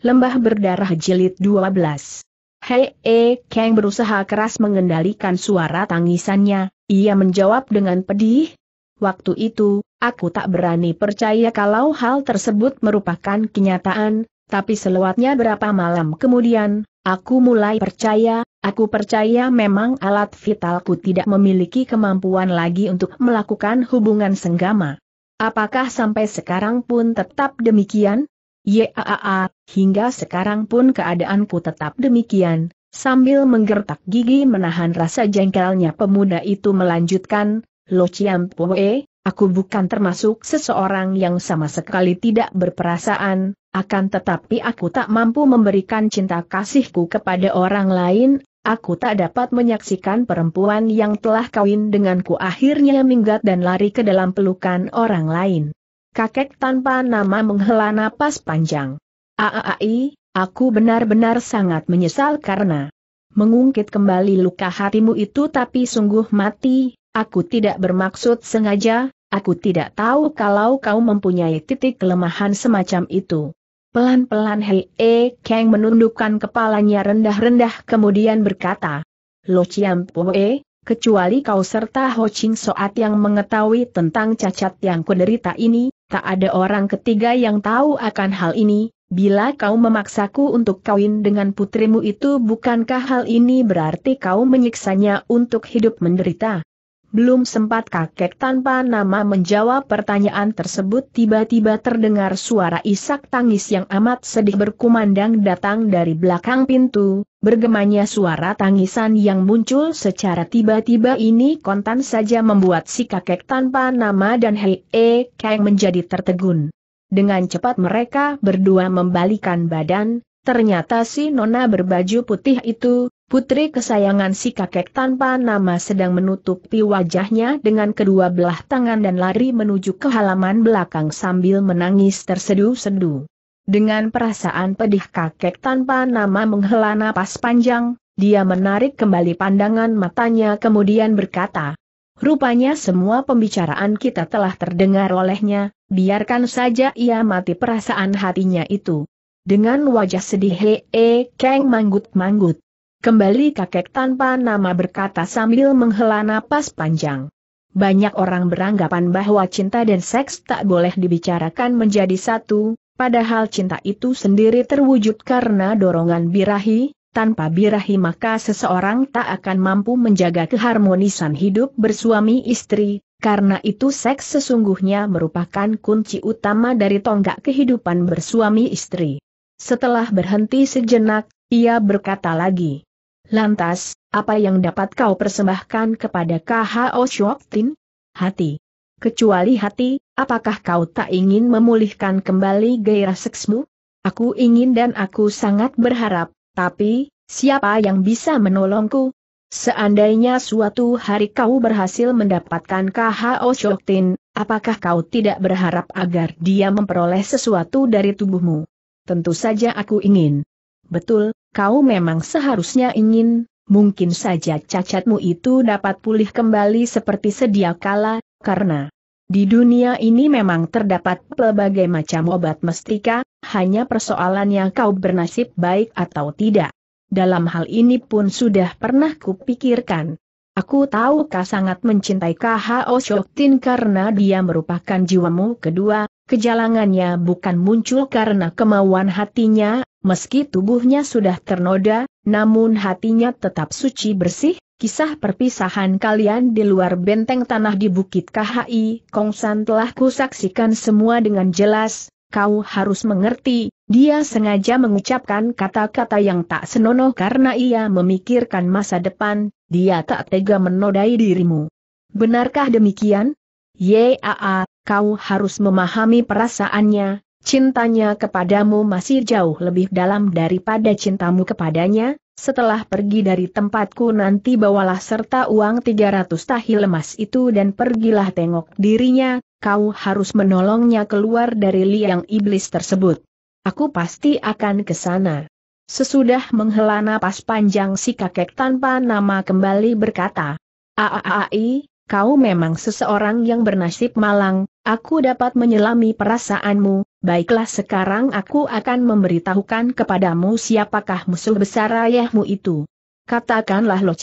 Lembah Berdarah Jilid 12 Hei E Kang berusaha keras mengendalikan suara tangisannya, ia menjawab dengan pedih. Waktu itu, aku tak berani percaya kalau hal tersebut merupakan kenyataan, tapi selewatnya berapa malam kemudian, aku mulai percaya, aku percaya memang alat vitalku tidak memiliki kemampuan lagi untuk melakukan hubungan senggama. Apakah sampai sekarang pun tetap demikian? Yaa, hingga sekarang pun keadaanku tetap demikian, sambil menggertak gigi menahan rasa jengkelnya pemuda itu melanjutkan, Lo Chiam Poe, aku bukan termasuk seseorang yang sama sekali tidak berperasaan, akan tetapi aku tak mampu memberikan cinta kasihku kepada orang lain, aku tak dapat menyaksikan perempuan yang telah kawin denganku akhirnya minggat dan lari ke dalam pelukan orang lain kakek tanpa nama menghela napas panjang. Aai, aku benar-benar sangat menyesal karena mengungkit kembali luka hatimu itu tapi sungguh mati, aku tidak bermaksud sengaja, aku tidak tahu kalau kau mempunyai titik kelemahan semacam itu. Pelan-pelan Hei E Kang menundukkan kepalanya rendah-rendah kemudian berkata, Lo Chiam Poe, kecuali kau serta Ho Ching Soat yang mengetahui tentang cacat yang kuderita ini, Tak ada orang ketiga yang tahu akan hal ini, bila kau memaksaku untuk kawin dengan putrimu itu bukankah hal ini berarti kau menyiksanya untuk hidup menderita? Belum sempat kakek tanpa nama menjawab pertanyaan tersebut tiba-tiba terdengar suara isak tangis yang amat sedih berkumandang datang dari belakang pintu, bergemanya suara tangisan yang muncul secara tiba-tiba ini kontan saja membuat si kakek tanpa nama dan Hei E Kang menjadi tertegun. Dengan cepat mereka berdua membalikan badan, Ternyata si nona berbaju putih itu, Putri kesayangan si kakek tanpa nama sedang menutupi wajahnya dengan kedua belah tangan dan lari menuju ke halaman belakang sambil menangis terseduh sedu Dengan perasaan pedih kakek tanpa nama menghela napas panjang, dia menarik kembali pandangan matanya kemudian berkata, Rupanya semua pembicaraan kita telah terdengar olehnya, biarkan saja ia mati perasaan hatinya itu. Dengan wajah sedih Hee keng manggut-manggut. Kembali kakek tanpa nama berkata sambil menghela napas panjang. Banyak orang beranggapan bahwa cinta dan seks tak boleh dibicarakan menjadi satu, padahal cinta itu sendiri terwujud karena dorongan birahi, tanpa birahi maka seseorang tak akan mampu menjaga keharmonisan hidup bersuami istri, karena itu seks sesungguhnya merupakan kunci utama dari tonggak kehidupan bersuami istri. Setelah berhenti sejenak, ia berkata lagi, Lantas, apa yang dapat kau persembahkan kepada KHO Shoktin? Hati. Kecuali hati, apakah kau tak ingin memulihkan kembali gairah seksmu? Aku ingin dan aku sangat berharap, tapi, siapa yang bisa menolongku? Seandainya suatu hari kau berhasil mendapatkan KHO Shoktin, apakah kau tidak berharap agar dia memperoleh sesuatu dari tubuhmu? Tentu saja aku ingin. Betul, kau memang seharusnya ingin, mungkin saja cacatmu itu dapat pulih kembali seperti sedia kala, karena di dunia ini memang terdapat pelbagai macam obat mestika, hanya persoalannya kau bernasib baik atau tidak. Dalam hal ini pun sudah pernah kupikirkan. Aku tahu kau sangat mencintai KHO Shoktin karena dia merupakan jiwamu kedua, kejalangannya bukan muncul karena kemauan hatinya Meski tubuhnya sudah ternoda, namun hatinya tetap suci bersih, kisah perpisahan kalian di luar benteng tanah di Bukit KHI, Kongsan telah kusaksikan semua dengan jelas, kau harus mengerti, dia sengaja mengucapkan kata-kata yang tak senonoh karena ia memikirkan masa depan, dia tak tega menodai dirimu. Benarkah demikian? Yaa, kau harus memahami perasaannya, Cintanya kepadamu masih jauh lebih dalam daripada cintamu kepadanya, setelah pergi dari tempatku nanti bawalah serta uang 300 tahil emas itu dan pergilah tengok dirinya, kau harus menolongnya keluar dari liang iblis tersebut. Aku pasti akan ke sana. Sesudah menghela napas panjang si kakek tanpa nama kembali berkata, Aaai, kau memang seseorang yang bernasib malang, aku dapat menyelami perasaanmu, Baiklah sekarang aku akan memberitahukan kepadamu siapakah musuh besar ayahmu itu. Katakanlah Lo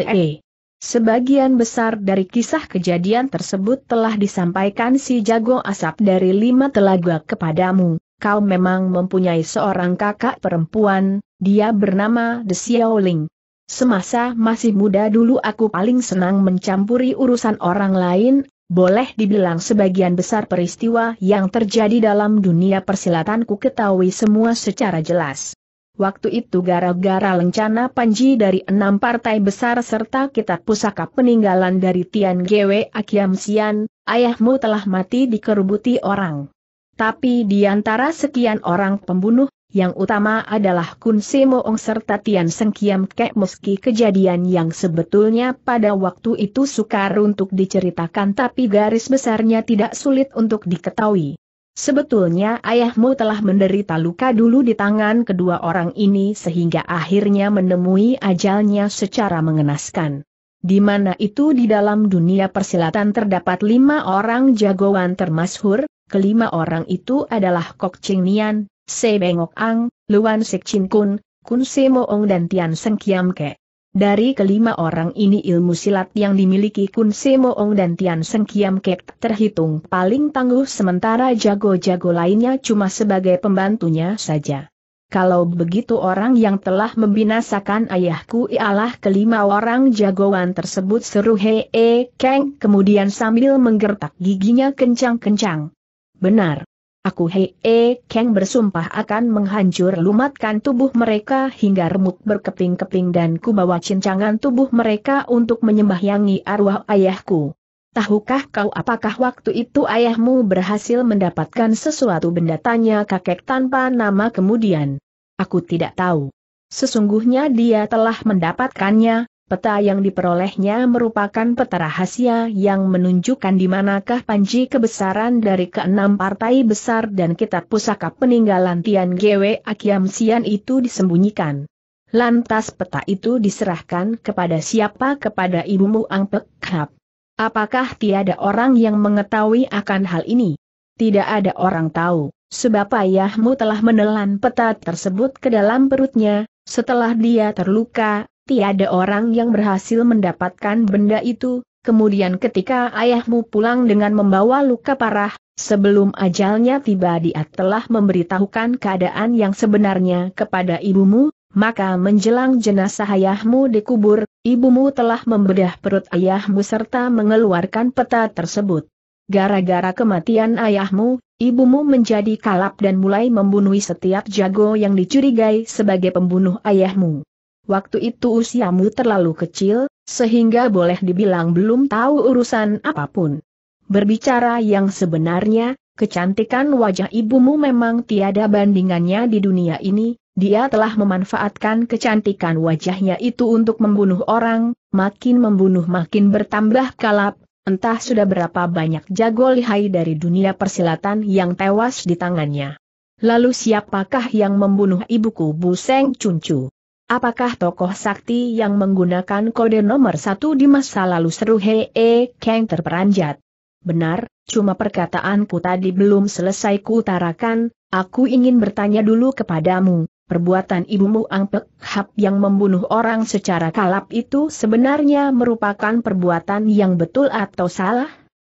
E. Sebagian besar dari kisah kejadian tersebut telah disampaikan si jago asap dari lima telaga kepadamu. Kau memang mempunyai seorang kakak perempuan, dia bernama The Xiaoling. Semasa masih muda dulu aku paling senang mencampuri urusan orang lain, boleh dibilang sebagian besar peristiwa yang terjadi dalam dunia persilatanku ketahui semua secara jelas. Waktu itu gara-gara lencana Panji dari enam partai besar serta kitab pusaka peninggalan dari Tian Gwe Akiamsian, ayahmu telah mati dikerubuti orang. Tapi di antara sekian orang pembunuh, yang utama adalah Kun Moong serta Tian Seng Kiam Kek meski kejadian yang sebetulnya pada waktu itu sukar untuk diceritakan tapi garis besarnya tidak sulit untuk diketahui. Sebetulnya ayahmu telah menderita luka dulu di tangan kedua orang ini sehingga akhirnya menemui ajalnya secara mengenaskan. Di mana itu di dalam dunia persilatan terdapat lima orang jagoan termasyhur, kelima orang itu adalah Kok Ching Nian, Se Bengok Ang, Luan Sik Chin Kun, Kun Se Moong dan Tian Seng Kiam Ke. Dari kelima orang ini ilmu silat yang dimiliki Kun Se Moong dan Tian Seng Kiam Ke terhitung paling tangguh sementara jago-jago lainnya cuma sebagai pembantunya saja. Kalau begitu orang yang telah membinasakan ayahku ialah kelima orang jagoan tersebut seru Hee Kang kemudian sambil menggertak giginya kencang-kencang. Benar aku Hei E Kang bersumpah akan menghancur lumatkan tubuh mereka hingga remuk berkeping-keping dan kubawa cincangan tubuh mereka untuk menyembahyangi arwah ayahku. Tahukah kau apakah waktu itu ayahmu berhasil mendapatkan sesuatu benda tanya kakek tanpa nama kemudian? Aku tidak tahu. Sesungguhnya dia telah mendapatkannya, Peta yang diperolehnya merupakan peta rahasia yang menunjukkan di manakah panji kebesaran dari keenam partai besar dan kitab pusaka peninggalan Tian Gwe Akiam Sian itu disembunyikan. Lantas peta itu diserahkan kepada siapa kepada ibumu Ang Pek Hap. Apakah tiada orang yang mengetahui akan hal ini? Tidak ada orang tahu, sebab ayahmu telah menelan peta tersebut ke dalam perutnya, setelah dia terluka, tiada orang yang berhasil mendapatkan benda itu, kemudian ketika ayahmu pulang dengan membawa luka parah, sebelum ajalnya tiba dia telah memberitahukan keadaan yang sebenarnya kepada ibumu, maka menjelang jenazah ayahmu dikubur, ibumu telah membedah perut ayahmu serta mengeluarkan peta tersebut. Gara-gara kematian ayahmu, ibumu menjadi kalap dan mulai membunuh setiap jago yang dicurigai sebagai pembunuh ayahmu waktu itu usiamu terlalu kecil, sehingga boleh dibilang belum tahu urusan apapun. Berbicara yang sebenarnya, kecantikan wajah ibumu memang tiada bandingannya di dunia ini, dia telah memanfaatkan kecantikan wajahnya itu untuk membunuh orang, makin membunuh makin bertambah kalap, entah sudah berapa banyak jago lihai dari dunia persilatan yang tewas di tangannya. Lalu siapakah yang membunuh ibuku Bu Seng Cuncu? Apakah tokoh sakti yang menggunakan kode nomor satu di masa lalu seru Hee Kang terperanjat? Benar, cuma perkataanku tadi belum selesai kutarakan, aku ingin bertanya dulu kepadamu, perbuatan ibumu Ang Pek Hap yang membunuh orang secara kalap itu sebenarnya merupakan perbuatan yang betul atau salah?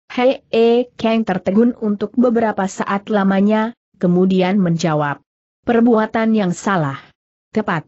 Hee Kang tertegun untuk beberapa saat lamanya, kemudian menjawab. Perbuatan yang salah. Tepat.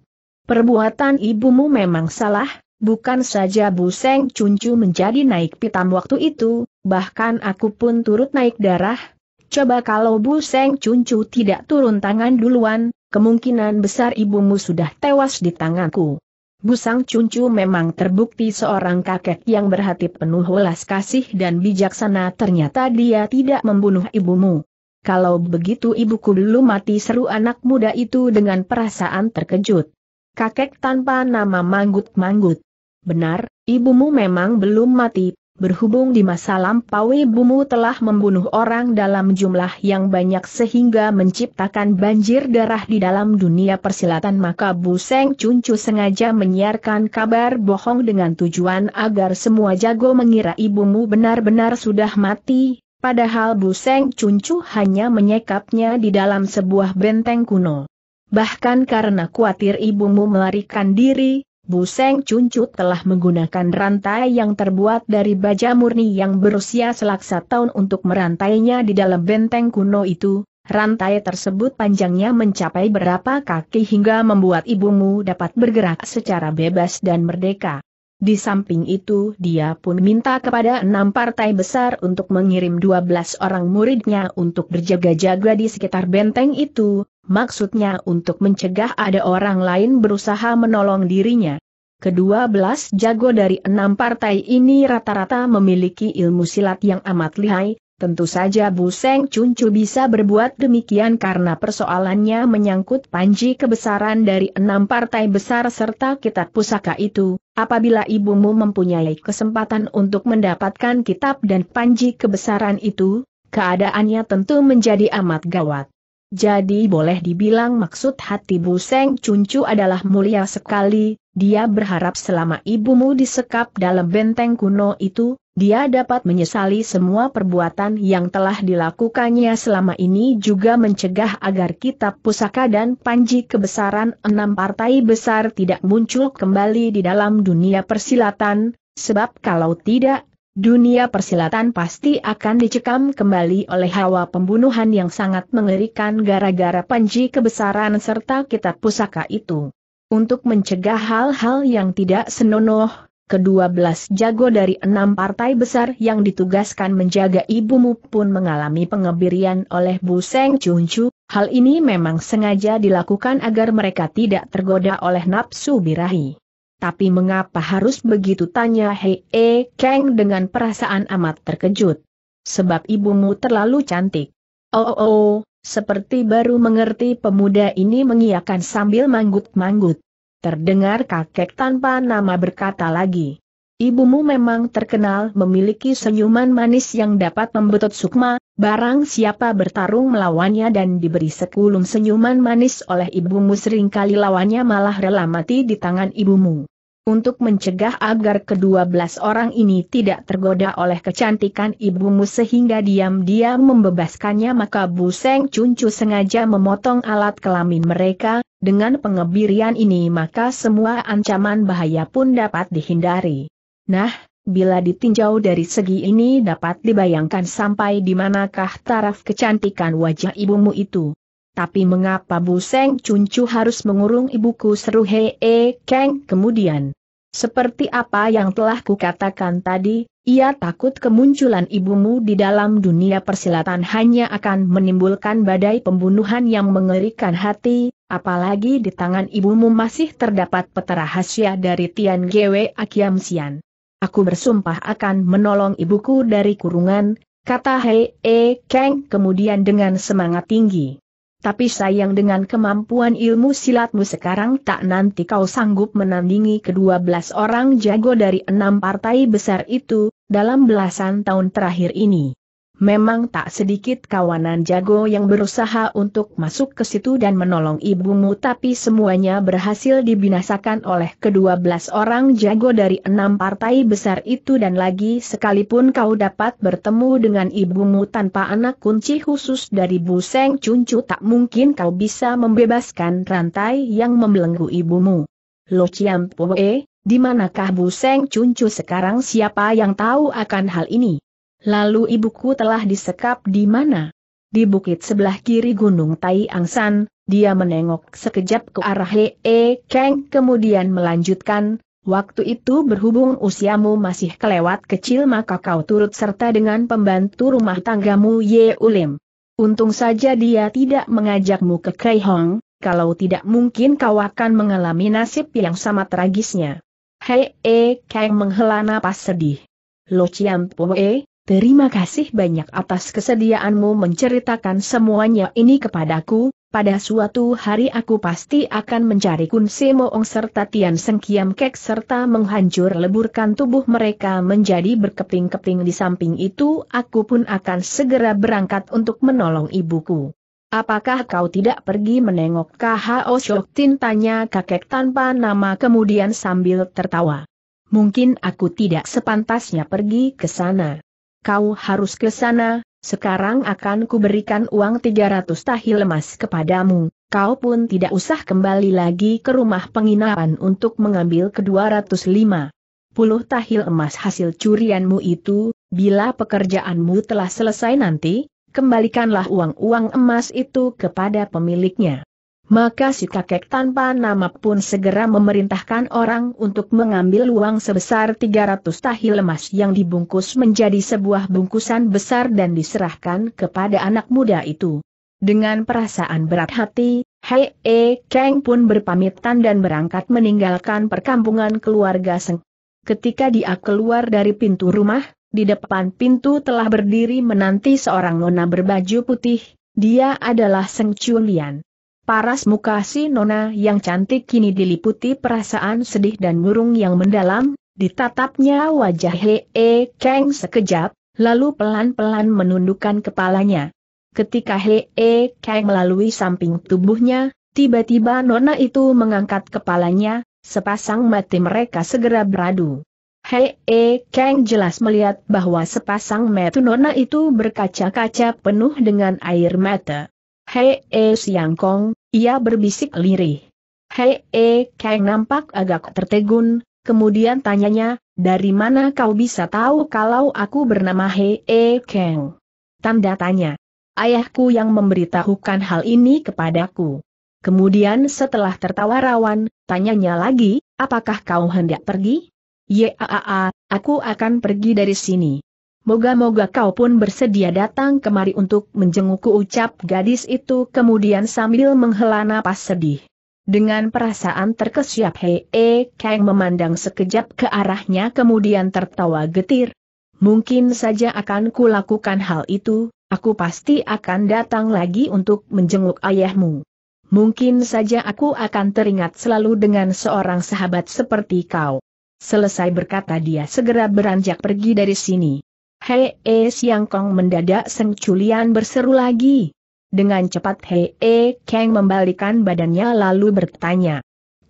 Perbuatan ibumu memang salah, bukan saja Bu Seng Cuncu menjadi naik pitam waktu itu, bahkan aku pun turut naik darah. Coba kalau Bu Seng Cuncu tidak turun tangan duluan, kemungkinan besar ibumu sudah tewas di tanganku. Bu Sang Cuncu memang terbukti seorang kakek yang berhati penuh welas kasih dan bijaksana ternyata dia tidak membunuh ibumu. Kalau begitu ibuku belum mati seru anak muda itu dengan perasaan terkejut kakek tanpa nama manggut-manggut. Benar, ibumu memang belum mati, berhubung di masa lampau ibumu telah membunuh orang dalam jumlah yang banyak sehingga menciptakan banjir darah di dalam dunia persilatan maka Buseng Seng Cuncu sengaja menyiarkan kabar bohong dengan tujuan agar semua jago mengira ibumu benar-benar sudah mati, padahal Buseng Seng Cuncu hanya menyekapnya di dalam sebuah benteng kuno. Bahkan karena khawatir ibumu melarikan diri, Bu Seng Cuncut telah menggunakan rantai yang terbuat dari baja murni yang berusia selaksa tahun untuk merantainya di dalam benteng kuno itu. Rantai tersebut panjangnya mencapai berapa kaki hingga membuat ibumu dapat bergerak secara bebas dan merdeka. Di samping itu dia pun minta kepada enam partai besar untuk mengirim 12 orang muridnya untuk berjaga-jaga di sekitar benteng itu, maksudnya untuk mencegah ada orang lain berusaha menolong dirinya. Kedua belas jago dari enam partai ini rata-rata memiliki ilmu silat yang amat lihai, tentu saja Bu Seng Cuncu bisa berbuat demikian karena persoalannya menyangkut panji kebesaran dari enam partai besar serta kitab pusaka itu, apabila ibumu mempunyai kesempatan untuk mendapatkan kitab dan panji kebesaran itu, keadaannya tentu menjadi amat gawat. Jadi boleh dibilang maksud hati Bu Seng Cuncu adalah mulia sekali, dia berharap selama ibumu disekap dalam benteng kuno itu, dia dapat menyesali semua perbuatan yang telah dilakukannya selama ini juga mencegah agar kitab pusaka dan panji kebesaran enam partai besar tidak muncul kembali di dalam dunia persilatan, sebab kalau tidak dunia persilatan pasti akan dicekam kembali oleh hawa pembunuhan yang sangat mengerikan gara-gara panji kebesaran serta kitab pusaka itu. Untuk mencegah hal-hal yang tidak senonoh, kedua belas jago dari enam partai besar yang ditugaskan menjaga ibumu pun mengalami pengebirian oleh Bu Seng Cuncu, hal ini memang sengaja dilakukan agar mereka tidak tergoda oleh nafsu birahi tapi mengapa harus begitu tanya Hei E Kang dengan perasaan amat terkejut. Sebab ibumu terlalu cantik. Oh oh oh, seperti baru mengerti pemuda ini mengiakan sambil manggut-manggut. Terdengar kakek tanpa nama berkata lagi. Ibumu memang terkenal memiliki senyuman manis yang dapat membetot sukma, barang siapa bertarung melawannya dan diberi sekulum senyuman manis oleh ibumu seringkali lawannya malah rela mati di tangan ibumu untuk mencegah agar kedua belas orang ini tidak tergoda oleh kecantikan ibumu sehingga diam-diam membebaskannya maka Bu Seng Cuncu sengaja memotong alat kelamin mereka, dengan pengebirian ini maka semua ancaman bahaya pun dapat dihindari. Nah, bila ditinjau dari segi ini dapat dibayangkan sampai di manakah taraf kecantikan wajah ibumu itu. Tapi mengapa Bu Seng Cuncu harus mengurung ibuku seru Hei E Keng kemudian? Seperti apa yang telah kukatakan tadi, ia takut kemunculan ibumu di dalam dunia persilatan hanya akan menimbulkan badai pembunuhan yang mengerikan hati, apalagi di tangan ibumu masih terdapat peta rahasia dari Tian Gwe Akiam Sian. Aku bersumpah akan menolong ibuku dari kurungan, kata Hei E Kang kemudian dengan semangat tinggi. Tapi sayang dengan kemampuan ilmu silatmu sekarang tak nanti kau sanggup menandingi kedua belas orang jago dari enam partai besar itu, dalam belasan tahun terakhir ini memang tak sedikit kawanan jago yang berusaha untuk masuk ke situ dan menolong ibumu tapi semuanya berhasil dibinasakan oleh kedua belas orang jago dari enam partai besar itu dan lagi sekalipun kau dapat bertemu dengan ibumu tanpa anak kunci khusus dari Buseng Cuncu tak mungkin kau bisa membebaskan rantai yang membelenggu ibumu. Lo Chiam Pue, di manakah Buseng Cuncu sekarang siapa yang tahu akan hal ini? Lalu ibuku telah disekap di mana? Di bukit sebelah kiri Gunung Tai Angsan, dia menengok sekejap ke arah Hee Kang kemudian melanjutkan, waktu itu berhubung usiamu masih kelewat kecil maka kau turut serta dengan pembantu rumah tanggamu Ye Ulim. Untung saja dia tidak mengajakmu ke Kai Hong, kalau tidak mungkin kau akan mengalami nasib yang sama tragisnya. Hee Kang menghela napas sedih. Lo Chiam Poe, Terima kasih banyak atas kesediaanmu menceritakan semuanya ini kepadaku, pada suatu hari aku pasti akan mencari Kun Moong serta Tian Seng Kiam Kek serta menghancur leburkan tubuh mereka menjadi berkeping-keping di samping itu aku pun akan segera berangkat untuk menolong ibuku. Apakah kau tidak pergi menengok KHO Tin tanya kakek tanpa nama kemudian sambil tertawa. Mungkin aku tidak sepantasnya pergi ke sana kau harus ke sana, sekarang akan kuberikan uang 300 tahil emas kepadamu, kau pun tidak usah kembali lagi ke rumah penginapan untuk mengambil ke 205 puluh tahil emas hasil curianmu itu, bila pekerjaanmu telah selesai nanti, kembalikanlah uang-uang emas itu kepada pemiliknya maka si kakek tanpa nama pun segera memerintahkan orang untuk mengambil uang sebesar 300 tahi lemas yang dibungkus menjadi sebuah bungkusan besar dan diserahkan kepada anak muda itu. Dengan perasaan berat hati, Hei E Kang pun berpamitan dan berangkat meninggalkan perkampungan keluarga Seng. Ketika dia keluar dari pintu rumah, di depan pintu telah berdiri menanti seorang nona berbaju putih, dia adalah Seng Chulian. Paras muka si Nona yang cantik kini diliputi perasaan sedih dan murung yang mendalam, ditatapnya wajah Hee eh, Kang sekejap, lalu pelan-pelan menundukkan kepalanya. Ketika Hee eh, Kang melalui samping tubuhnya, tiba-tiba Nona itu mengangkat kepalanya, sepasang mati mereka segera beradu. Hee eh, Kang jelas melihat bahwa sepasang mata Nona itu berkaca-kaca penuh dengan air mata. Hei E Siang Kong, ia berbisik lirih. Hei E Kang nampak agak tertegun, kemudian tanyanya, dari mana kau bisa tahu kalau aku bernama Hei E Kang? Tanda tanya. Ayahku yang memberitahukan hal ini kepadaku. Kemudian setelah tertawa rawan, tanyanya lagi, apakah kau hendak pergi? Ya, aku akan pergi dari sini. Moga-moga kau pun bersedia datang kemari untuk menjengukku ucap gadis itu kemudian sambil menghela napas sedih. Dengan perasaan terkesiap Hei Hee Kang memandang sekejap ke arahnya kemudian tertawa getir. Mungkin saja akan kulakukan hal itu, aku pasti akan datang lagi untuk menjenguk ayahmu. Mungkin saja aku akan teringat selalu dengan seorang sahabat seperti kau. Selesai berkata dia segera beranjak pergi dari sini. Hei E Siang Kong mendadak Seng Chulian berseru lagi. Dengan cepat Hei E Kang membalikan badannya lalu bertanya.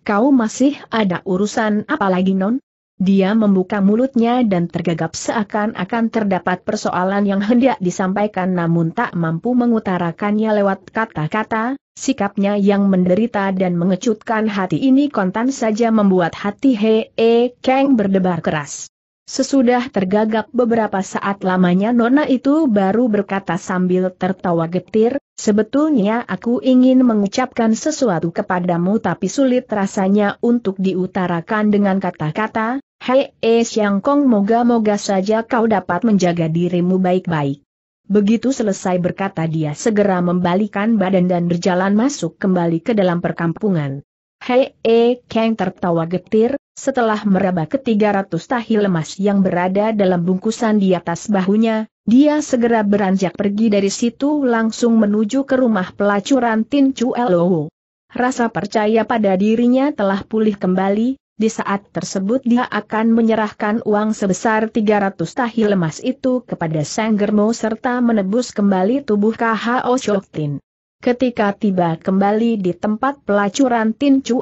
Kau masih ada urusan apa lagi non? Dia membuka mulutnya dan tergagap seakan-akan terdapat persoalan yang hendak disampaikan namun tak mampu mengutarakannya lewat kata-kata, sikapnya yang menderita dan mengecutkan hati ini kontan saja membuat hati E Kang berdebar keras. Sesudah tergagap beberapa saat lamanya Nona itu baru berkata sambil tertawa getir, sebetulnya aku ingin mengucapkan sesuatu kepadamu tapi sulit rasanya untuk diutarakan dengan kata-kata, Hei E Siang Kong moga-moga saja kau dapat menjaga dirimu baik-baik. Begitu selesai berkata dia segera membalikan badan dan berjalan masuk kembali ke dalam perkampungan. Hei E Kang tertawa getir, setelah meraba ke 300 tahi lemas yang berada dalam bungkusan di atas bahunya, dia segera beranjak pergi dari situ langsung menuju ke rumah pelacuran Tin Chu Rasa percaya pada dirinya telah pulih kembali, di saat tersebut dia akan menyerahkan uang sebesar 300 tahi lemas itu kepada Sang Germo serta menebus kembali tubuh KHO Shoktin. Ketika tiba kembali di tempat pelacuran Tin Chu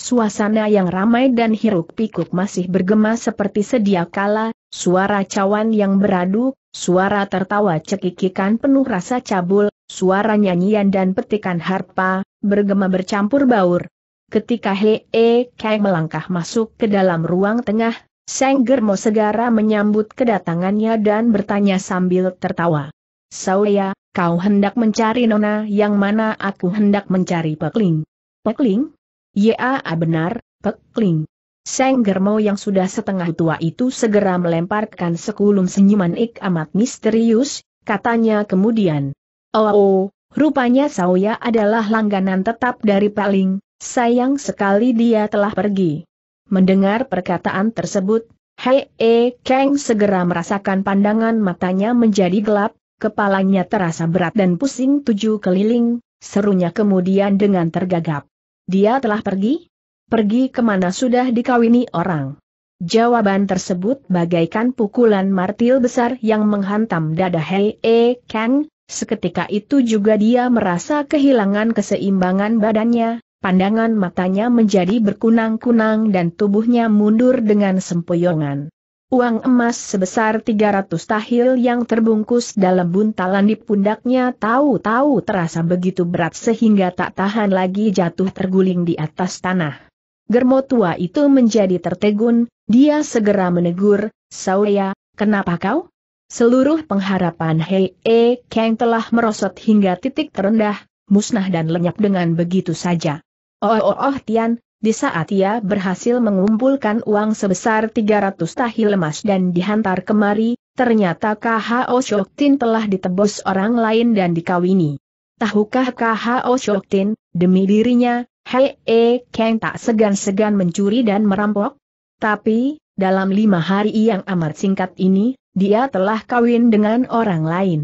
Suasana yang ramai dan hiruk-pikuk masih bergema seperti sedia kala, suara cawan yang beradu, suara tertawa cekikikan penuh rasa cabul, suara nyanyian dan petikan harpa, bergema bercampur baur. Ketika Hee Kai melangkah masuk ke dalam ruang tengah, Seng Germo segera menyambut kedatangannya dan bertanya sambil tertawa. Saulia, kau hendak mencari nona yang mana aku hendak mencari Pekling. Pekling? Ya benar, pekling. Seng Germo yang sudah setengah tua itu segera melemparkan sekulum senyuman ik amat misterius, katanya kemudian. Oh, oh rupanya Sauya adalah langganan tetap dari Paling, sayang sekali dia telah pergi. Mendengar perkataan tersebut, Hei E Kang segera merasakan pandangan matanya menjadi gelap, kepalanya terasa berat dan pusing tujuh keliling, serunya kemudian dengan tergagap. Dia telah pergi? Pergi kemana sudah dikawini orang? Jawaban tersebut bagaikan pukulan martil besar yang menghantam dada Hei E Kang, seketika itu juga dia merasa kehilangan keseimbangan badannya, pandangan matanya menjadi berkunang-kunang dan tubuhnya mundur dengan sempoyongan. Uang emas sebesar 300 tahil yang terbungkus dalam buntalan di pundaknya tahu-tahu terasa begitu berat sehingga tak tahan lagi jatuh terguling di atas tanah. Germo tua itu menjadi tertegun, dia segera menegur, Sawaya, kenapa kau? Seluruh pengharapan Hei E Kang telah merosot hingga titik terendah, musnah dan lenyap dengan begitu saja. Oh oh oh Tian, di saat ia berhasil mengumpulkan uang sebesar 300 tahil emas dan dihantar kemari, ternyata KHO Shoktin telah ditebus orang lain dan dikawini. Tahukah KHO Shoktin, demi dirinya, Hei E Kang tak segan-segan mencuri dan merampok? Tapi, dalam lima hari yang amat singkat ini, dia telah kawin dengan orang lain.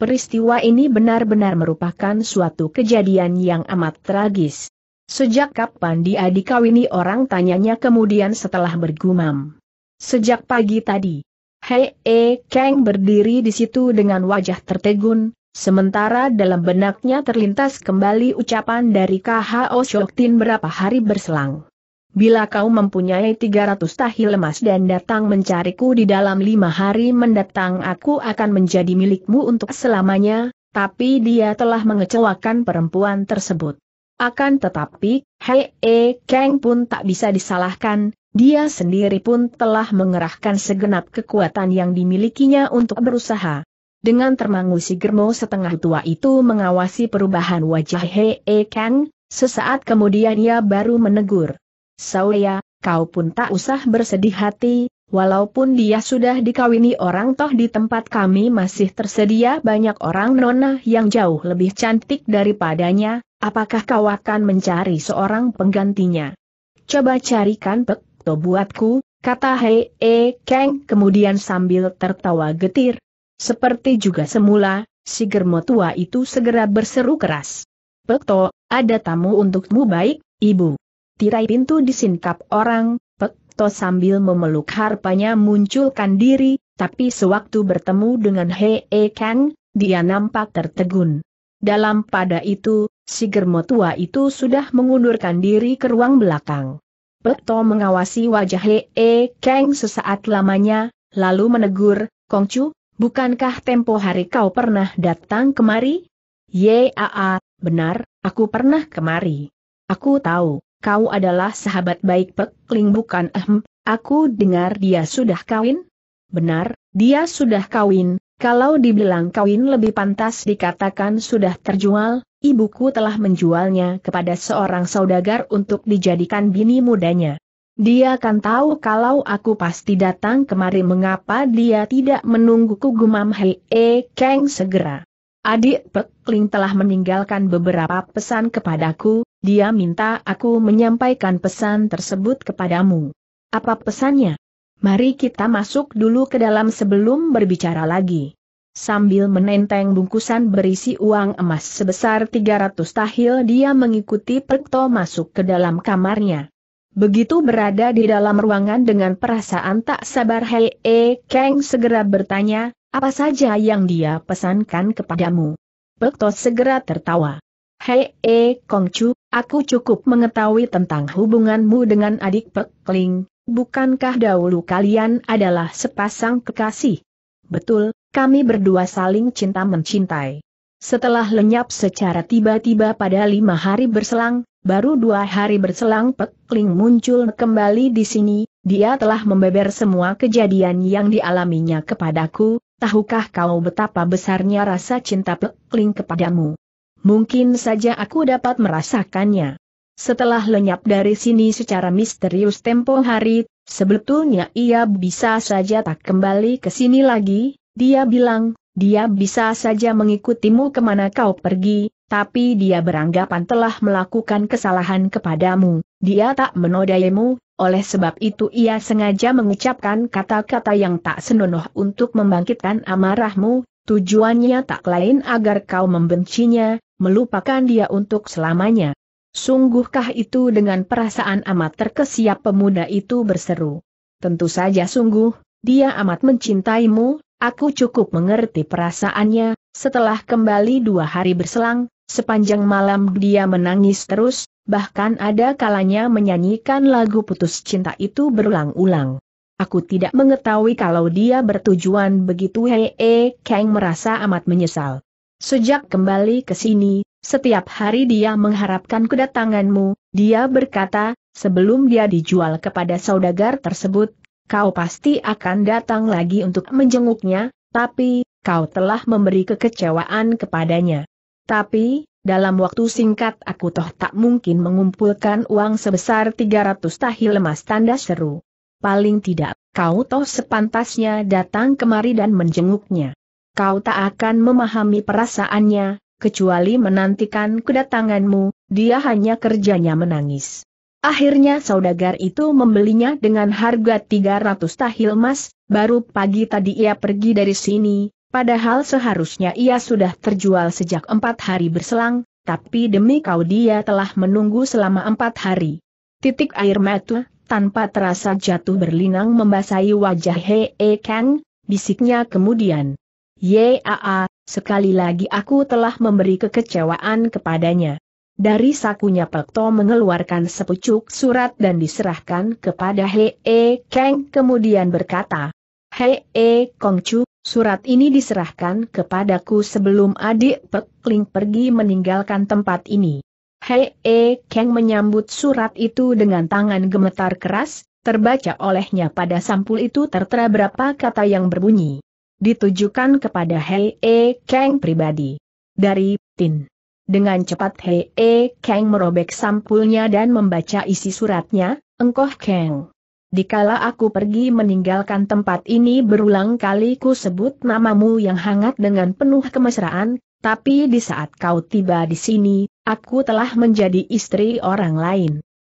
Peristiwa ini benar-benar merupakan suatu kejadian yang amat tragis. Sejak kapan dia dikawini orang tanyanya kemudian setelah bergumam. Sejak pagi tadi. Hei E Kang berdiri di situ dengan wajah tertegun, sementara dalam benaknya terlintas kembali ucapan dari KHO Shoktin berapa hari berselang. Bila kau mempunyai 300 tahi lemas dan datang mencariku di dalam lima hari mendatang aku akan menjadi milikmu untuk selamanya, tapi dia telah mengecewakan perempuan tersebut. Akan tetapi, Hei E Kang pun tak bisa disalahkan, dia sendiri pun telah mengerahkan segenap kekuatan yang dimilikinya untuk berusaha. Dengan termangu si germo setengah tua itu mengawasi perubahan wajah Hei E Kang, sesaat kemudian ia baru menegur. Saulia, kau pun tak usah bersedih hati, Walaupun dia sudah dikawini orang toh di tempat kami masih tersedia banyak orang nona yang jauh lebih cantik daripadanya, apakah kau akan mencari seorang penggantinya? Coba carikan pek, to buatku, kata Hei E Kang kemudian sambil tertawa getir. Seperti juga semula, si germo tua itu segera berseru keras. to, ada tamu untukmu baik, ibu. Tirai pintu disingkap orang, sambil memeluk harpanya munculkan diri, tapi sewaktu bertemu dengan Hee -e Kang, dia nampak tertegun. Dalam pada itu, si germo tua itu sudah mengundurkan diri ke ruang belakang. Peto mengawasi wajah Hee -e Kang sesaat lamanya, lalu menegur, Kongcu, bukankah tempo hari kau pernah datang kemari? Yaa, benar, aku pernah kemari. Aku tahu kau adalah sahabat baik pekling bukan ehm, aku dengar dia sudah kawin? Benar, dia sudah kawin, kalau dibilang kawin lebih pantas dikatakan sudah terjual, ibuku telah menjualnya kepada seorang saudagar untuk dijadikan bini mudanya. Dia akan tahu kalau aku pasti datang kemari mengapa dia tidak menungguku gumam Hei E keng segera. Adik Pekling telah meninggalkan beberapa pesan kepadaku, dia minta aku menyampaikan pesan tersebut kepadamu. Apa pesannya? Mari kita masuk dulu ke dalam sebelum berbicara lagi. Sambil menenteng bungkusan berisi uang emas sebesar 300 tahil dia mengikuti Perkto masuk ke dalam kamarnya. Begitu berada di dalam ruangan dengan perasaan tak sabar Hei E Kang segera bertanya, apa saja yang dia pesankan kepadamu? Perkto segera tertawa. Hei, eh, Kong Kongcu, aku cukup mengetahui tentang hubunganmu dengan adik Pek bukankah dahulu kalian adalah sepasang kekasih? Betul, kami berdua saling cinta mencintai. Setelah lenyap secara tiba-tiba pada lima hari berselang, baru dua hari berselang Pek muncul kembali di sini, dia telah membeber semua kejadian yang dialaminya kepadaku, tahukah kau betapa besarnya rasa cinta Pek kepadamu? mungkin saja aku dapat merasakannya. Setelah lenyap dari sini secara misterius tempo hari, sebetulnya ia bisa saja tak kembali ke sini lagi, dia bilang, dia bisa saja mengikutimu kemana kau pergi, tapi dia beranggapan telah melakukan kesalahan kepadamu, dia tak menodaimu, oleh sebab itu ia sengaja mengucapkan kata-kata yang tak senonoh untuk membangkitkan amarahmu, tujuannya tak lain agar kau membencinya, melupakan dia untuk selamanya. Sungguhkah itu dengan perasaan amat terkesiap pemuda itu berseru. Tentu saja sungguh, dia amat mencintaimu, aku cukup mengerti perasaannya, setelah kembali dua hari berselang, sepanjang malam dia menangis terus, bahkan ada kalanya menyanyikan lagu putus cinta itu berulang-ulang. Aku tidak mengetahui kalau dia bertujuan begitu hee, Kang merasa amat menyesal. Sejak kembali ke sini, setiap hari dia mengharapkan kedatanganmu, dia berkata, sebelum dia dijual kepada saudagar tersebut, kau pasti akan datang lagi untuk menjenguknya, tapi, kau telah memberi kekecewaan kepadanya. Tapi, dalam waktu singkat aku toh tak mungkin mengumpulkan uang sebesar 300 tahil emas tanda seru. Paling tidak, kau toh sepantasnya datang kemari dan menjenguknya kau tak akan memahami perasaannya, kecuali menantikan kedatanganmu, dia hanya kerjanya menangis. Akhirnya saudagar itu membelinya dengan harga 300 tahil emas, baru pagi tadi ia pergi dari sini, padahal seharusnya ia sudah terjual sejak empat hari berselang, tapi demi kau dia telah menunggu selama empat hari. Titik air mata, tanpa terasa jatuh berlinang membasahi wajah Hee Kang, bisiknya kemudian. Yaa, sekali lagi aku telah memberi kekecewaan kepadanya. Dari sakunya Pekto mengeluarkan sepucuk surat dan diserahkan kepada Hee Kang kemudian berkata, Hee Kongcu, surat ini diserahkan kepadaku sebelum adik Pekling pergi meninggalkan tempat ini. Hee Kang menyambut surat itu dengan tangan gemetar keras, terbaca olehnya pada sampul itu tertera berapa kata yang berbunyi ditujukan kepada Hei E Kang pribadi. Dari Tin. Dengan cepat Hei E Kang merobek sampulnya dan membaca isi suratnya, Engkoh Kang. Dikala aku pergi meninggalkan tempat ini berulang kali ku sebut namamu yang hangat dengan penuh kemesraan, tapi di saat kau tiba di sini, aku telah menjadi istri orang lain.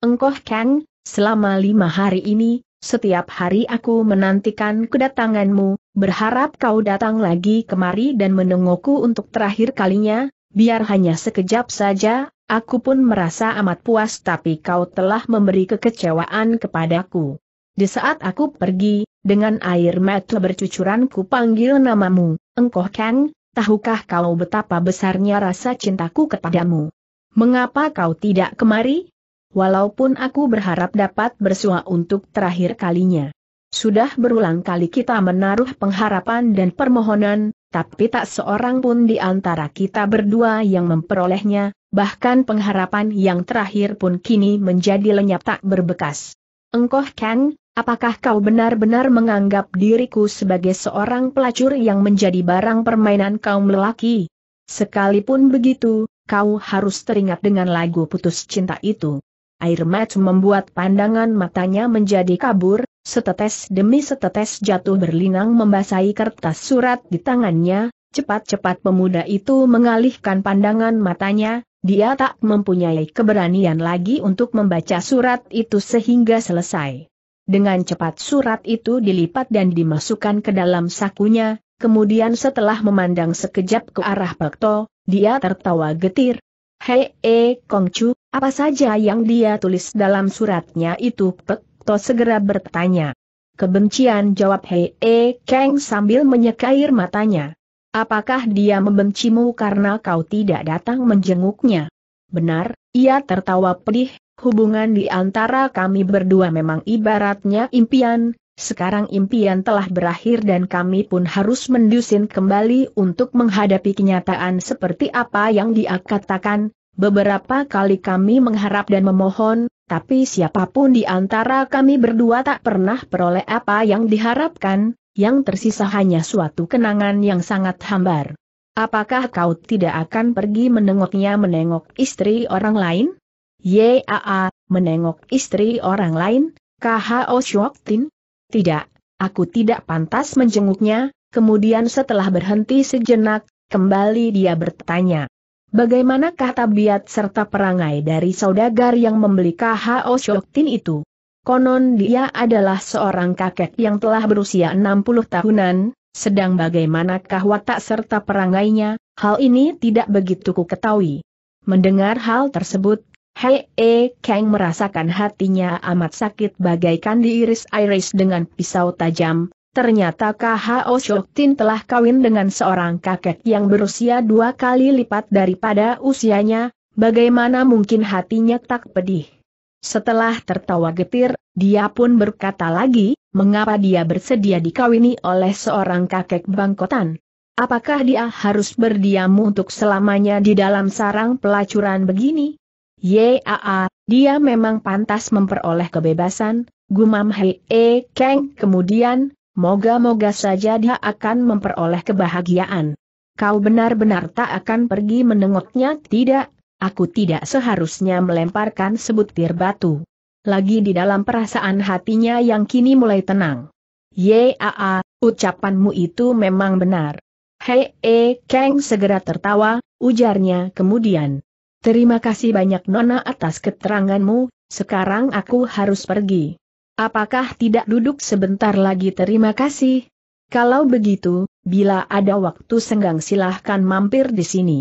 Engkoh Kang, selama lima hari ini, setiap hari aku menantikan kedatanganmu, berharap kau datang lagi kemari dan menengokku untuk terakhir kalinya, biar hanya sekejap saja, aku pun merasa amat puas tapi kau telah memberi kekecewaan kepadaku. Di saat aku pergi, dengan air mata bercucuran ku panggil namamu, Engkoh Kang, tahukah kau betapa besarnya rasa cintaku kepadamu? Mengapa kau tidak kemari? Walaupun aku berharap dapat bersua untuk terakhir kalinya. Sudah berulang kali kita menaruh pengharapan dan permohonan, tapi tak seorang pun di antara kita berdua yang memperolehnya, bahkan pengharapan yang terakhir pun kini menjadi lenyap tak berbekas. Engkoh Kang, apakah kau benar-benar menganggap diriku sebagai seorang pelacur yang menjadi barang permainan kaum lelaki? Sekalipun begitu, kau harus teringat dengan lagu putus cinta itu. Air mata membuat pandangan matanya menjadi kabur, Setetes demi setetes jatuh berlinang membasahi kertas surat di tangannya, cepat-cepat pemuda itu mengalihkan pandangan matanya, dia tak mempunyai keberanian lagi untuk membaca surat itu sehingga selesai. Dengan cepat surat itu dilipat dan dimasukkan ke dalam sakunya, kemudian setelah memandang sekejap ke arah Pekto, dia tertawa getir. Hei, eh Kongcu, apa saja yang dia tulis dalam suratnya itu Pek? To segera bertanya. Kebencian jawab Hei E Kang sambil menyekair matanya. Apakah dia membencimu karena kau tidak datang menjenguknya? Benar, ia tertawa pedih, hubungan di antara kami berdua memang ibaratnya impian, sekarang impian telah berakhir dan kami pun harus mendusin kembali untuk menghadapi kenyataan seperti apa yang dia katakan. Beberapa kali kami mengharap dan memohon, tapi siapapun di antara kami berdua tak pernah peroleh apa yang diharapkan, yang tersisa hanya suatu kenangan yang sangat hambar. Apakah kau tidak akan pergi menengoknya menengok istri orang lain? Yaa, menengok istri orang lain, KHO Shoktin? Tidak, aku tidak pantas menjenguknya, kemudian setelah berhenti sejenak, kembali dia bertanya. Bagaimanakah tabiat serta perangai dari saudagar yang membeli KHO Shoktin itu? Konon dia adalah seorang kakek yang telah berusia 60 tahunan, sedang bagaimanakah watak serta perangainya, hal ini tidak begitu ku ketahui. Mendengar hal tersebut, Hei E Kang merasakan hatinya amat sakit bagaikan diiris-iris dengan pisau tajam, Ternyata KHO Shoktin telah kawin dengan seorang kakek yang berusia dua kali lipat daripada usianya, bagaimana mungkin hatinya tak pedih. Setelah tertawa getir, dia pun berkata lagi, mengapa dia bersedia dikawini oleh seorang kakek bangkotan. Apakah dia harus berdiam untuk selamanya di dalam sarang pelacuran begini? Yaa, dia memang pantas memperoleh kebebasan, gumam Hei e Kang kemudian, Moga-moga saja dia akan memperoleh kebahagiaan. Kau benar-benar tak akan pergi menengoknya tidak, aku tidak seharusnya melemparkan sebutir batu. Lagi di dalam perasaan hatinya yang kini mulai tenang. Yaa, ucapanmu itu memang benar. Hei, e, eh, Kang segera tertawa, ujarnya kemudian. Terima kasih banyak Nona atas keteranganmu, sekarang aku harus pergi. Apakah tidak duduk sebentar lagi terima kasih? Kalau begitu, bila ada waktu senggang silahkan mampir di sini.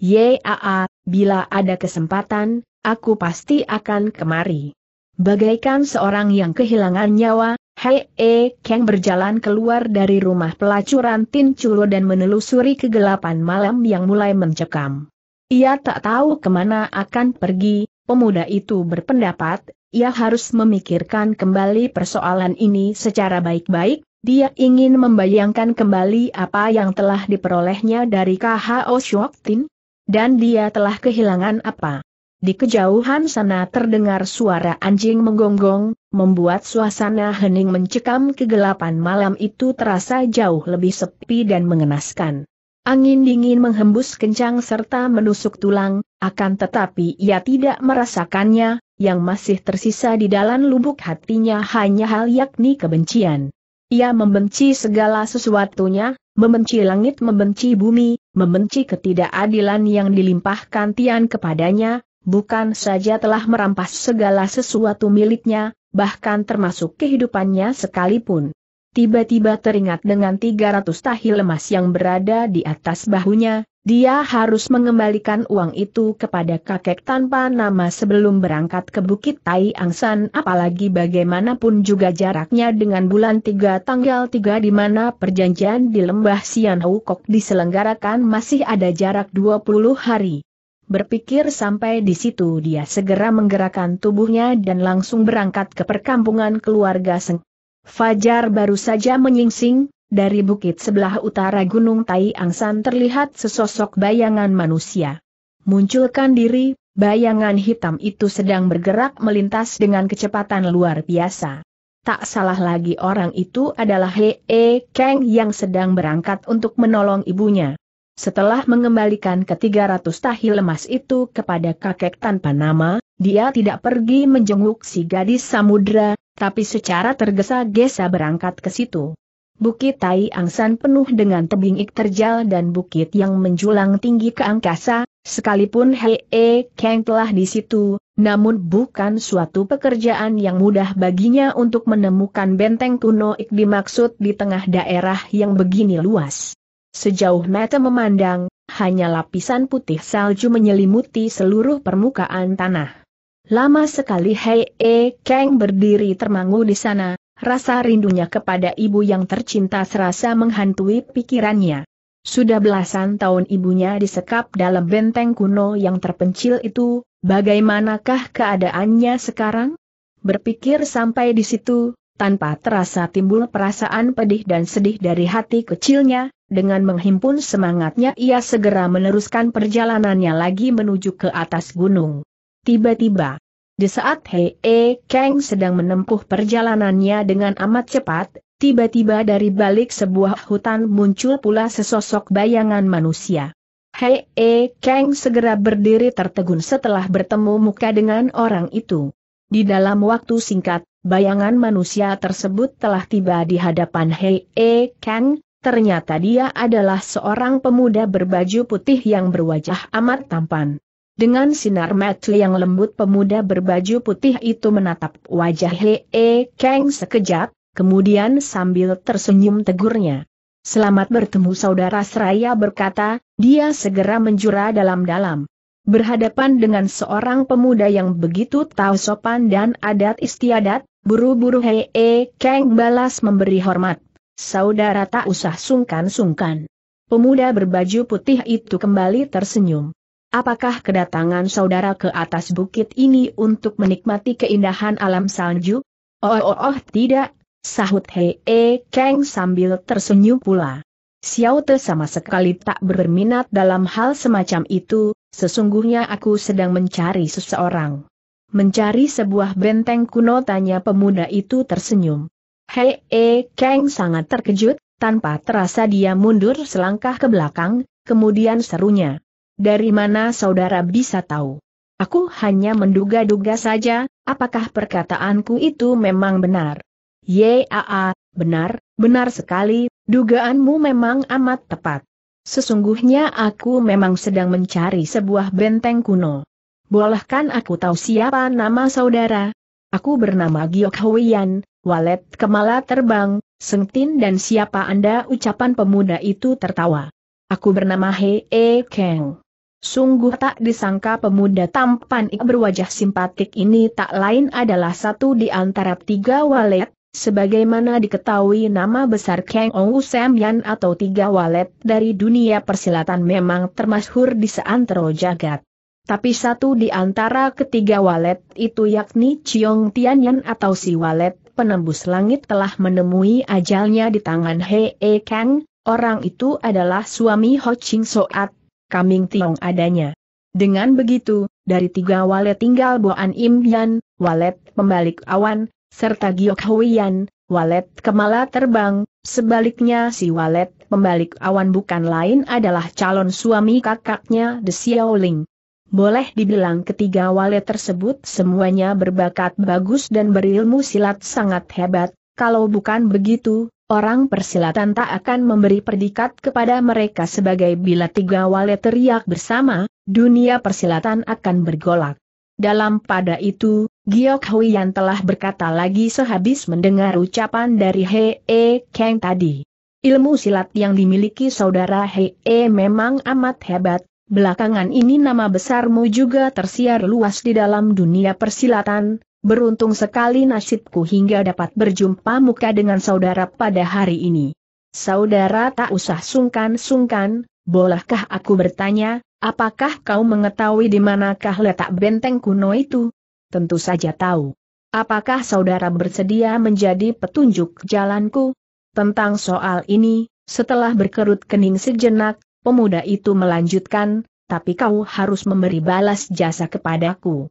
Yaa, bila ada kesempatan, aku pasti akan kemari. Bagaikan seorang yang kehilangan nyawa, Hei E Kang berjalan keluar dari rumah pelacuran Tin Chulo dan menelusuri kegelapan malam yang mulai mencekam. Ia tak tahu kemana akan pergi, pemuda itu berpendapat, ia harus memikirkan kembali persoalan ini secara baik-baik, dia ingin membayangkan kembali apa yang telah diperolehnya dari KHO Shoktin, dan dia telah kehilangan apa. Di kejauhan sana terdengar suara anjing menggonggong, membuat suasana hening mencekam kegelapan malam itu terasa jauh lebih sepi dan mengenaskan. Angin dingin menghembus kencang serta menusuk tulang, akan tetapi ia tidak merasakannya, yang masih tersisa di dalam lubuk hatinya hanya hal yakni kebencian. Ia membenci segala sesuatunya, membenci langit membenci bumi, membenci ketidakadilan yang dilimpahkan Tian kepadanya, bukan saja telah merampas segala sesuatu miliknya, bahkan termasuk kehidupannya sekalipun. Tiba-tiba teringat dengan 300 tahil emas yang berada di atas bahunya, dia harus mengembalikan uang itu kepada kakek tanpa nama sebelum berangkat ke Bukit Tai Angsan apalagi bagaimanapun juga jaraknya dengan bulan 3 tanggal 3 di mana perjanjian di lembah Sian Hukok diselenggarakan masih ada jarak 20 hari. Berpikir sampai di situ dia segera menggerakkan tubuhnya dan langsung berangkat ke perkampungan keluarga Seng. Fajar baru saja menyingsing, dari bukit sebelah utara Gunung Tai Angsan terlihat sesosok bayangan manusia. Munculkan diri, bayangan hitam itu sedang bergerak melintas dengan kecepatan luar biasa. Tak salah lagi orang itu adalah Hee E Kang yang sedang berangkat untuk menolong ibunya. Setelah mengembalikan ke 300 tahi lemas itu kepada kakek tanpa nama, dia tidak pergi menjenguk si gadis samudra, tapi secara tergesa-gesa berangkat ke situ. Bukit Tai Angsan penuh dengan tebing ikterjal dan bukit yang menjulang tinggi ke angkasa, sekalipun Hei e Kang telah di situ, namun bukan suatu pekerjaan yang mudah baginya untuk menemukan benteng kuno ik dimaksud di tengah daerah yang begini luas. Sejauh mata memandang, hanya lapisan putih salju menyelimuti seluruh permukaan tanah. Lama sekali Hei e Kang berdiri termangu di sana, Rasa rindunya kepada ibu yang tercinta serasa menghantui pikirannya. Sudah belasan tahun ibunya disekap dalam benteng kuno yang terpencil itu, bagaimanakah keadaannya sekarang? Berpikir sampai di situ, tanpa terasa timbul perasaan pedih dan sedih dari hati kecilnya, dengan menghimpun semangatnya ia segera meneruskan perjalanannya lagi menuju ke atas gunung. Tiba-tiba, di saat Hei E Kang sedang menempuh perjalanannya dengan amat cepat, tiba-tiba dari balik sebuah hutan muncul pula sesosok bayangan manusia. Hei E Kang segera berdiri tertegun setelah bertemu muka dengan orang itu. Di dalam waktu singkat, bayangan manusia tersebut telah tiba di hadapan Hei E Kang, ternyata dia adalah seorang pemuda berbaju putih yang berwajah amat tampan. Dengan sinar mata yang lembut pemuda berbaju putih itu menatap wajah Hee Kang sekejap, kemudian sambil tersenyum tegurnya. Selamat bertemu saudara seraya berkata, dia segera menjura dalam-dalam. Berhadapan dengan seorang pemuda yang begitu tahu sopan dan adat istiadat, buru-buru Hee Kang balas memberi hormat. Saudara tak usah sungkan-sungkan. Pemuda berbaju putih itu kembali tersenyum. Apakah kedatangan saudara ke atas bukit ini untuk menikmati keindahan alam salju? Oh, oh, oh, oh tidak, sahut Hei E Kang sambil tersenyum pula. Xiao Te sama sekali tak berminat dalam hal semacam itu, sesungguhnya aku sedang mencari seseorang. Mencari sebuah benteng kuno tanya pemuda itu tersenyum. Hei E Kang sangat terkejut, tanpa terasa dia mundur selangkah ke belakang, kemudian serunya. Dari mana saudara bisa tahu? Aku hanya menduga-duga saja, apakah perkataanku itu memang benar? Yaa, benar, benar sekali, dugaanmu memang amat tepat. Sesungguhnya aku memang sedang mencari sebuah benteng kuno. Bolehkan aku tahu siapa nama saudara? Aku bernama Giok Huiyan, Walet Kemala Terbang, Sengtin dan siapa Anda ucapan pemuda itu tertawa. Aku bernama Hee Kang. Sungguh tak disangka pemuda tampan berwajah simpatik ini tak lain adalah satu di antara tiga walet, sebagaimana diketahui nama besar Kang Usem yan atau tiga walet dari dunia persilatan memang termasyhur di seantero jagat. Tapi satu di antara ketiga walet itu yakni Chiong yan atau si walet penembus langit telah menemui ajalnya di tangan hee Kang, orang itu adalah suami Ho Ching Soat Kaming Tiong adanya. Dengan begitu, dari tiga walet tinggal Boan Im Yan, walet pembalik awan, serta Giok Huiyan, walet kemala terbang, sebaliknya si walet pembalik awan bukan lain adalah calon suami kakaknya The Xiaoling. Boleh dibilang ketiga walet tersebut semuanya berbakat bagus dan berilmu silat sangat hebat, kalau bukan begitu, Orang persilatan tak akan memberi predikat kepada mereka sebagai bila tiga wale teriak bersama, dunia persilatan akan bergolak. Dalam pada itu, Giok Huyan telah berkata lagi sehabis mendengar ucapan dari He E Kang tadi. Ilmu silat yang dimiliki saudara He E memang amat hebat, belakangan ini nama besarmu juga tersiar luas di dalam dunia persilatan, Beruntung sekali nasibku hingga dapat berjumpa muka dengan saudara pada hari ini. Saudara tak usah sungkan-sungkan, bolehkah aku bertanya, apakah kau mengetahui di manakah letak benteng kuno itu? Tentu saja tahu. Apakah saudara bersedia menjadi petunjuk jalanku? Tentang soal ini, setelah berkerut kening sejenak, pemuda itu melanjutkan, tapi kau harus memberi balas jasa kepadaku.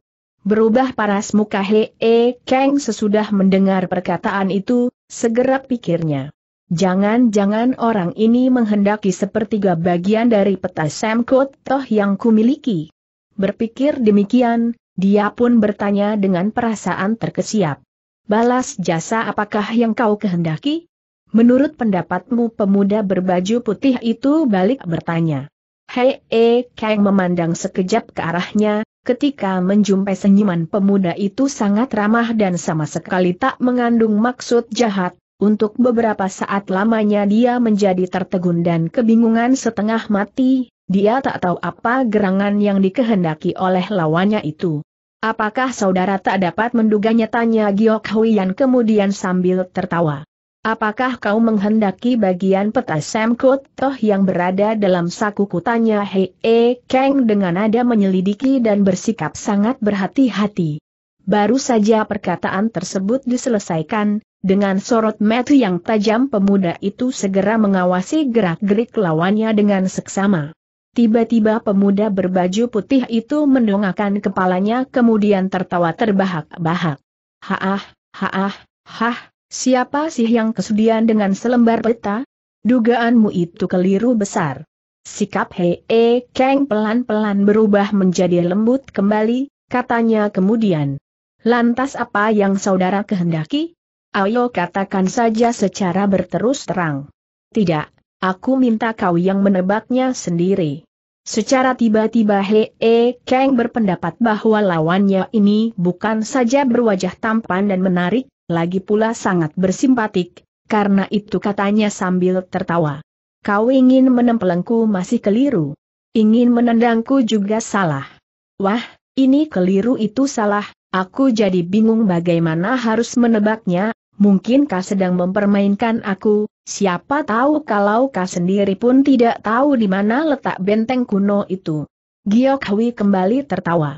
Berubah paras muka Hee Kang sesudah mendengar perkataan itu, segera pikirnya. Jangan-jangan orang ini menghendaki sepertiga bagian dari peta Semkot Toh yang kumiliki. Berpikir demikian, dia pun bertanya dengan perasaan terkesiap. Balas jasa apakah yang kau kehendaki? Menurut pendapatmu pemuda berbaju putih itu balik bertanya. Hei, eh, Kang memandang sekejap ke arahnya, Ketika menjumpai senyuman pemuda itu sangat ramah dan sama sekali tak mengandung maksud jahat, untuk beberapa saat lamanya dia menjadi tertegun dan kebingungan setengah mati, dia tak tahu apa gerangan yang dikehendaki oleh lawannya itu. Apakah saudara tak dapat menduganya tanya Giok Huyan kemudian sambil tertawa. Apakah kau menghendaki bagian peta semkut Toh yang berada dalam saku kutanya Hei e Kang dengan nada menyelidiki dan bersikap sangat berhati-hati. Baru saja perkataan tersebut diselesaikan, dengan sorot mata yang tajam pemuda itu segera mengawasi gerak-gerik lawannya dengan seksama. Tiba-tiba pemuda berbaju putih itu mendongakkan kepalanya kemudian tertawa terbahak-bahak. Haah, haah, hah, Siapa sih yang kesudian dengan selembar peta? Dugaanmu itu keliru besar. Sikap Hei e Kang pelan-pelan berubah menjadi lembut kembali, katanya kemudian. Lantas apa yang saudara kehendaki? Ayo katakan saja secara berterus terang. Tidak, aku minta kau yang menebaknya sendiri. Secara tiba-tiba Hei -he e Kang berpendapat bahwa lawannya ini bukan saja berwajah tampan dan menarik, lagi pula sangat bersimpatik, karena itu katanya sambil tertawa. Kau ingin menempelengku masih keliru. Ingin menendangku juga salah. Wah, ini keliru itu salah, aku jadi bingung bagaimana harus menebaknya, Mungkin kau sedang mempermainkan aku, siapa tahu kalau kau sendiri pun tidak tahu di mana letak benteng kuno itu. Giok Hui kembali tertawa.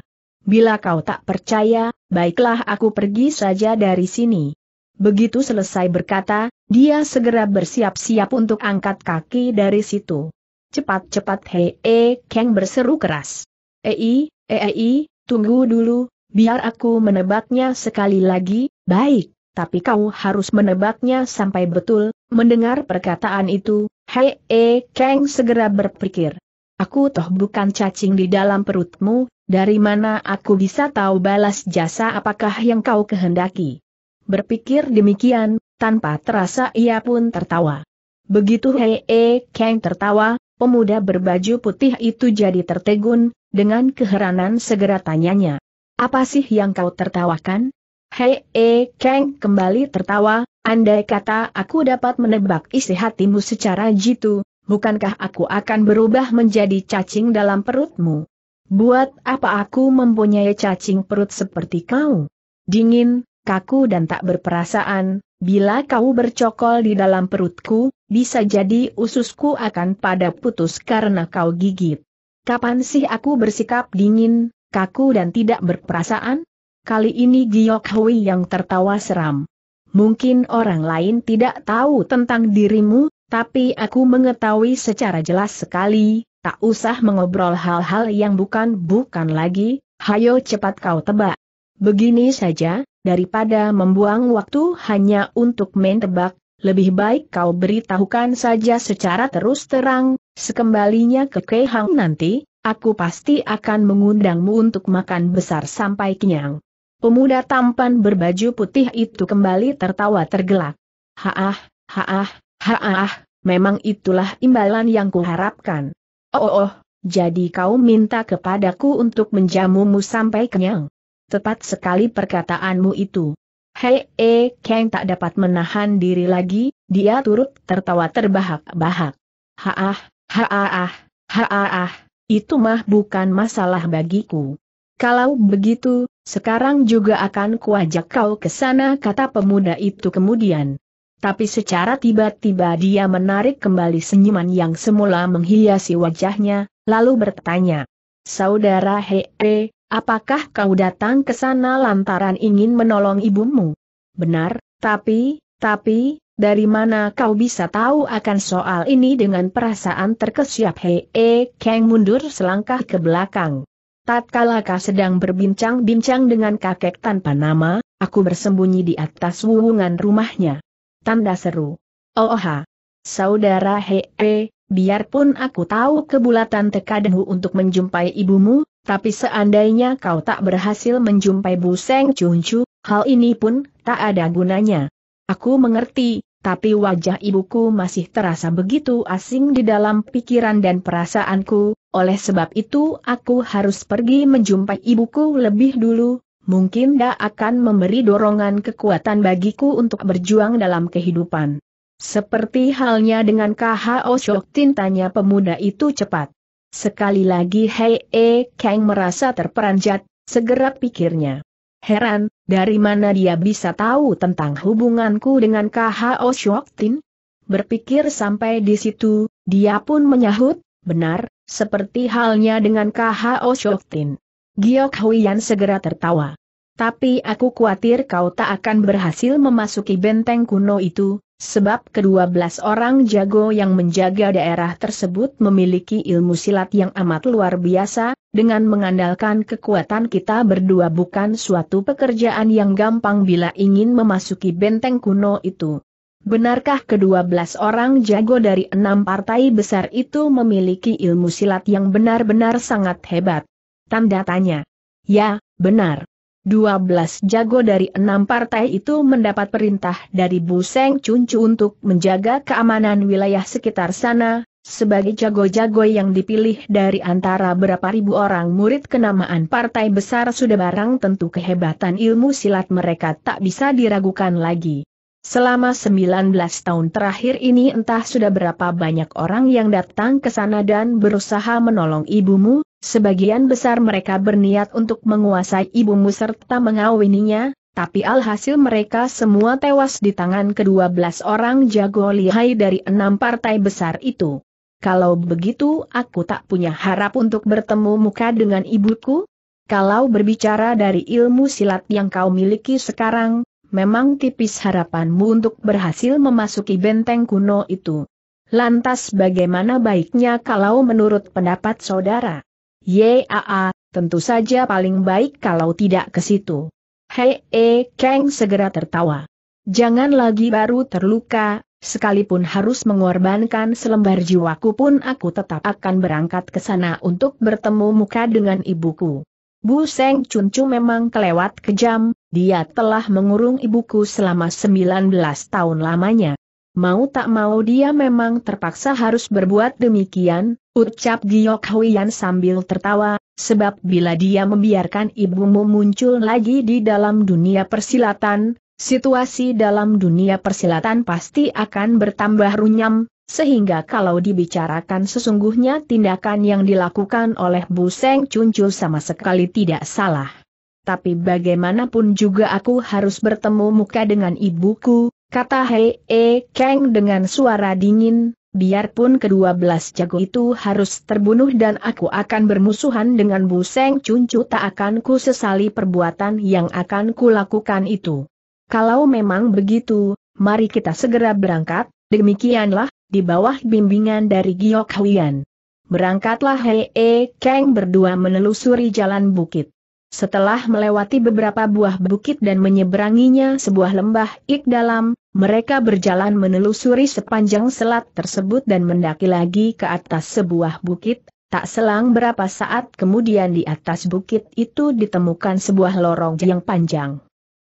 Bila kau tak percaya, baiklah aku pergi saja dari sini. Begitu selesai berkata, dia segera bersiap-siap untuk angkat kaki dari situ. Cepat-cepat Hei e Kang berseru keras. Ei, ei, e tunggu dulu, biar aku menebaknya sekali lagi, baik, tapi kau harus menebaknya sampai betul, mendengar perkataan itu, Hei e Kang segera berpikir. Aku toh bukan cacing di dalam perutmu, dari mana aku bisa tahu balas jasa apakah yang kau kehendaki? Berpikir demikian, tanpa terasa ia pun tertawa. Begitu Hei -he e Kang tertawa, pemuda berbaju putih itu jadi tertegun, dengan keheranan segera tanyanya. Apa sih yang kau tertawakan? Hei -he e Kang kembali tertawa, andai kata aku dapat menebak isi hatimu secara jitu, bukankah aku akan berubah menjadi cacing dalam perutmu? Buat apa aku mempunyai cacing perut seperti kau? Dingin, kaku dan tak berperasaan, bila kau bercokol di dalam perutku, bisa jadi ususku akan pada putus karena kau gigit. Kapan sih aku bersikap dingin, kaku dan tidak berperasaan? Kali ini Giok Hui yang tertawa seram. Mungkin orang lain tidak tahu tentang dirimu, tapi aku mengetahui secara jelas sekali, Tak usah mengobrol hal-hal yang bukan-bukan lagi, hayo cepat kau tebak. Begini saja, daripada membuang waktu hanya untuk main tebak, lebih baik kau beritahukan saja secara terus terang, sekembalinya ke Kehang nanti, aku pasti akan mengundangmu untuk makan besar sampai kenyang. Pemuda tampan berbaju putih itu kembali tertawa tergelak. Haah, haah, haah, memang itulah imbalan yang kuharapkan. Oh, oh, oh, jadi kau minta kepadaku untuk menjamumu sampai kenyang. Tepat sekali perkataanmu itu. Hei, eh, Kang tak dapat menahan diri lagi, dia turut tertawa terbahak-bahak. Haah, haah, haah, itu mah bukan masalah bagiku. Kalau begitu, sekarang juga akan kuajak kau ke sana kata pemuda itu kemudian. Tapi secara tiba-tiba dia menarik kembali senyuman yang semula menghiasi wajahnya, lalu bertanya. Saudara Hee, apakah kau datang ke sana lantaran ingin menolong ibumu? Benar, tapi, tapi, dari mana kau bisa tahu akan soal ini dengan perasaan terkesiap Hee Kang mundur selangkah ke belakang. Tatkala kau sedang berbincang-bincang dengan kakek tanpa nama, aku bersembunyi di atas wuwungan rumahnya tanda seru. Oha, oh, saudara Hee, biarpun aku tahu kebulatan Tekadenhu untuk menjumpai ibumu, tapi seandainya kau tak berhasil menjumpai Bu Seng Chunchu, hal ini pun tak ada gunanya. Aku mengerti, tapi wajah ibuku masih terasa begitu asing di dalam pikiran dan perasaanku, oleh sebab itu aku harus pergi menjumpai ibuku lebih dulu, mungkin dia akan memberi dorongan kekuatan bagiku untuk berjuang dalam kehidupan. Seperti halnya dengan KHO Shok tintanya pemuda itu cepat. Sekali lagi Hei E Kang merasa terperanjat, segera pikirnya. Heran, dari mana dia bisa tahu tentang hubunganku dengan KHO Shok Tin? Berpikir sampai di situ, dia pun menyahut, benar, seperti halnya dengan KHO Shok Tin. Giok Huiyan segera tertawa. Tapi aku khawatir kau tak akan berhasil memasuki benteng kuno itu, sebab kedua belas orang jago yang menjaga daerah tersebut memiliki ilmu silat yang amat luar biasa, dengan mengandalkan kekuatan kita berdua bukan suatu pekerjaan yang gampang bila ingin memasuki benteng kuno itu. Benarkah kedua belas orang jago dari enam partai besar itu memiliki ilmu silat yang benar-benar sangat hebat? Tanda tanya. Ya, benar. 12 jago dari enam partai itu mendapat perintah dari Buseng Seng untuk menjaga keamanan wilayah sekitar sana, sebagai jago-jago yang dipilih dari antara berapa ribu orang murid kenamaan partai besar sudah barang tentu kehebatan ilmu silat mereka tak bisa diragukan lagi. Selama 19 tahun terakhir ini entah sudah berapa banyak orang yang datang ke sana dan berusaha menolong ibumu, sebagian besar mereka berniat untuk menguasai ibumu serta mengawininya, tapi alhasil mereka semua tewas di tangan kedua belas orang jago lihai dari enam partai besar itu. Kalau begitu aku tak punya harap untuk bertemu muka dengan ibuku? Kalau berbicara dari ilmu silat yang kau miliki sekarang, memang tipis harapanmu untuk berhasil memasuki benteng kuno itu. Lantas bagaimana baiknya kalau menurut pendapat saudara? Yaa, tentu saja paling baik kalau tidak ke situ. Hei, e, Kang segera tertawa. Jangan lagi baru terluka, sekalipun harus mengorbankan selembar jiwaku pun aku tetap akan berangkat ke sana untuk bertemu muka dengan ibuku. Bu Seng Chuncu memang kelewat kejam, dia telah mengurung ibuku selama 19 tahun lamanya. Mau tak mau dia memang terpaksa harus berbuat demikian, ucap Giok Huyan sambil tertawa, sebab bila dia membiarkan ibumu muncul lagi di dalam dunia persilatan, situasi dalam dunia persilatan pasti akan bertambah runyam, sehingga kalau dibicarakan sesungguhnya tindakan yang dilakukan oleh Bu Seng Cuncu sama sekali tidak salah. Tapi bagaimanapun juga aku harus bertemu muka dengan ibuku, kata Hei E Kang dengan suara dingin, biarpun kedua belas jago itu harus terbunuh dan aku akan bermusuhan dengan Bu Seng Cuncu tak akan ku sesali perbuatan yang akan kulakukan itu. Kalau memang begitu, mari kita segera berangkat, demikianlah, di bawah bimbingan dari Giok Huyan, Berangkatlah Hei e Kang berdua menelusuri jalan bukit. Setelah melewati beberapa buah bukit dan menyeberanginya sebuah lembah ik dalam, mereka berjalan menelusuri sepanjang selat tersebut dan mendaki lagi ke atas sebuah bukit, tak selang berapa saat kemudian di atas bukit itu ditemukan sebuah lorong yang panjang.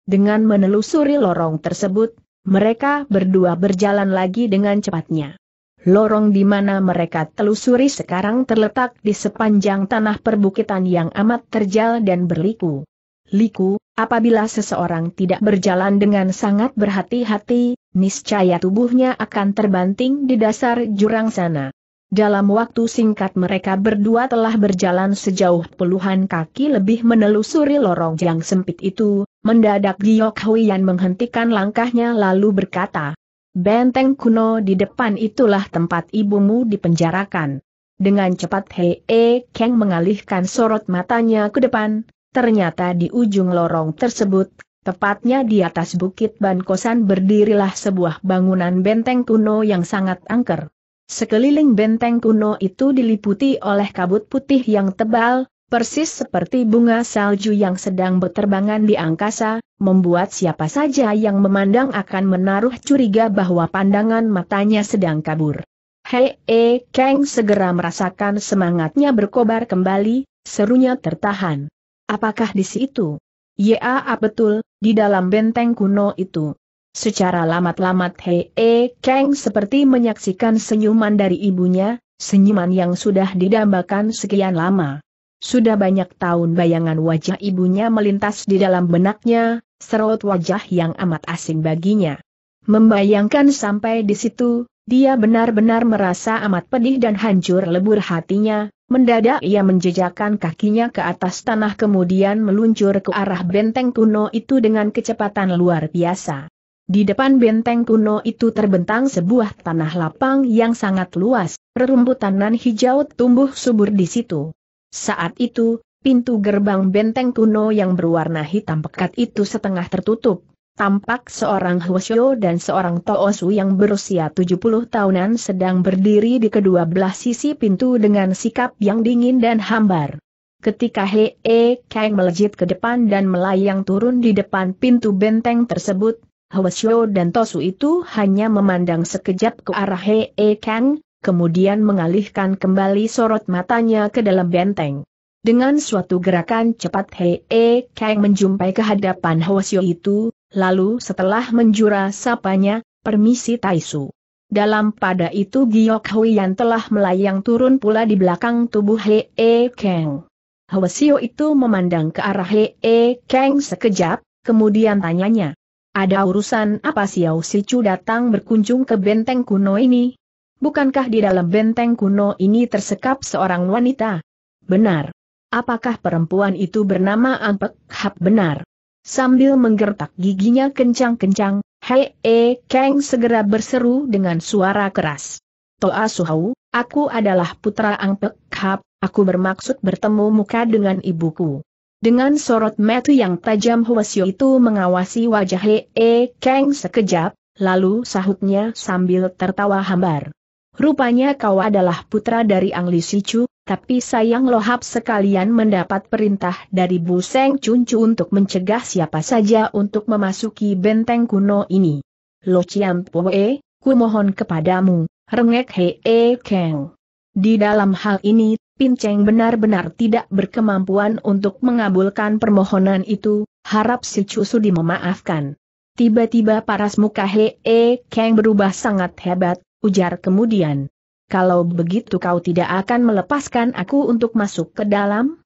Dengan menelusuri lorong tersebut, mereka berdua berjalan lagi dengan cepatnya. Lorong di mana mereka telusuri sekarang terletak di sepanjang tanah perbukitan yang amat terjal dan berliku. Liku, apabila seseorang tidak berjalan dengan sangat berhati-hati, niscaya tubuhnya akan terbanting di dasar jurang sana. Dalam waktu singkat mereka berdua telah berjalan sejauh puluhan kaki lebih menelusuri lorong yang sempit itu, Mendadak Giok Huiyan menghentikan langkahnya lalu berkata, Benteng kuno di depan itulah tempat ibumu dipenjarakan. Dengan cepat Hei E Kang mengalihkan sorot matanya ke depan, ternyata di ujung lorong tersebut, tepatnya di atas bukit bankosan berdirilah sebuah bangunan benteng kuno yang sangat angker. Sekeliling benteng kuno itu diliputi oleh kabut putih yang tebal, Persis seperti bunga salju yang sedang berterbangan di angkasa, membuat siapa saja yang memandang akan menaruh curiga bahwa pandangan matanya sedang kabur. Hei, e, Kang segera merasakan semangatnya berkobar kembali, serunya tertahan. Apakah di situ? Ya, ah, betul, di dalam benteng kuno itu. Secara lamat-lamat Hei E Kang seperti menyaksikan senyuman dari ibunya, senyuman yang sudah didambakan sekian lama. Sudah banyak tahun bayangan wajah ibunya melintas di dalam benaknya, serot wajah yang amat asing baginya. Membayangkan sampai di situ, dia benar-benar merasa amat pedih dan hancur lebur hatinya, mendadak ia menjejakkan kakinya ke atas tanah kemudian meluncur ke arah benteng kuno itu dengan kecepatan luar biasa. Di depan benteng kuno itu terbentang sebuah tanah lapang yang sangat luas, rerumputan nan hijau tumbuh subur di situ. Saat itu, pintu gerbang benteng kuno yang berwarna hitam pekat itu setengah tertutup. Tampak seorang Hwasyo dan seorang Toosu yang berusia 70 tahunan sedang berdiri di kedua belah sisi pintu dengan sikap yang dingin dan hambar. Ketika Hee E Kang melejit ke depan dan melayang turun di depan pintu benteng tersebut, Hwasyo dan Tosu itu hanya memandang sekejap ke arah Hee E Kang, kemudian mengalihkan kembali sorot matanya ke dalam benteng. Dengan suatu gerakan cepat Hei e Kang menjumpai kehadapan Hwasyo itu, lalu setelah menjura sapanya, permisi Taisu. Dalam pada itu Giok Hui yang telah melayang turun pula di belakang tubuh Hei e Kang. Hwasyo itu memandang ke arah Hei e Kang sekejap, kemudian tanyanya. Ada urusan apa Xiao Sichu datang berkunjung ke benteng kuno ini? Bukankah di dalam benteng kuno ini tersekap seorang wanita? Benar. Apakah perempuan itu bernama Ampek Hap benar? Sambil menggertak giginya kencang-kencang, Hei E Kang segera berseru dengan suara keras. Toa Suhau, aku adalah putra Ampek Hap, aku bermaksud bertemu muka dengan ibuku. Dengan sorot metu yang tajam Huasio itu mengawasi wajah Hei E Kang sekejap, lalu sahutnya sambil tertawa hambar. Rupanya kau adalah putra dari Angli Sicu, tapi sayang lohap sekalian mendapat perintah dari Bu Seng Cuncu untuk mencegah siapa saja untuk memasuki benteng kuno ini. Lo Po Poe, ku mohon kepadamu, rengek He E keng. Di dalam hal ini, Pinceng benar-benar tidak berkemampuan untuk mengabulkan permohonan itu, harap si Cusudi memaafkan. Tiba-tiba paras muka He E Kang berubah sangat hebat, ujar kemudian. Kalau begitu kau tidak akan melepaskan aku untuk masuk ke dalam?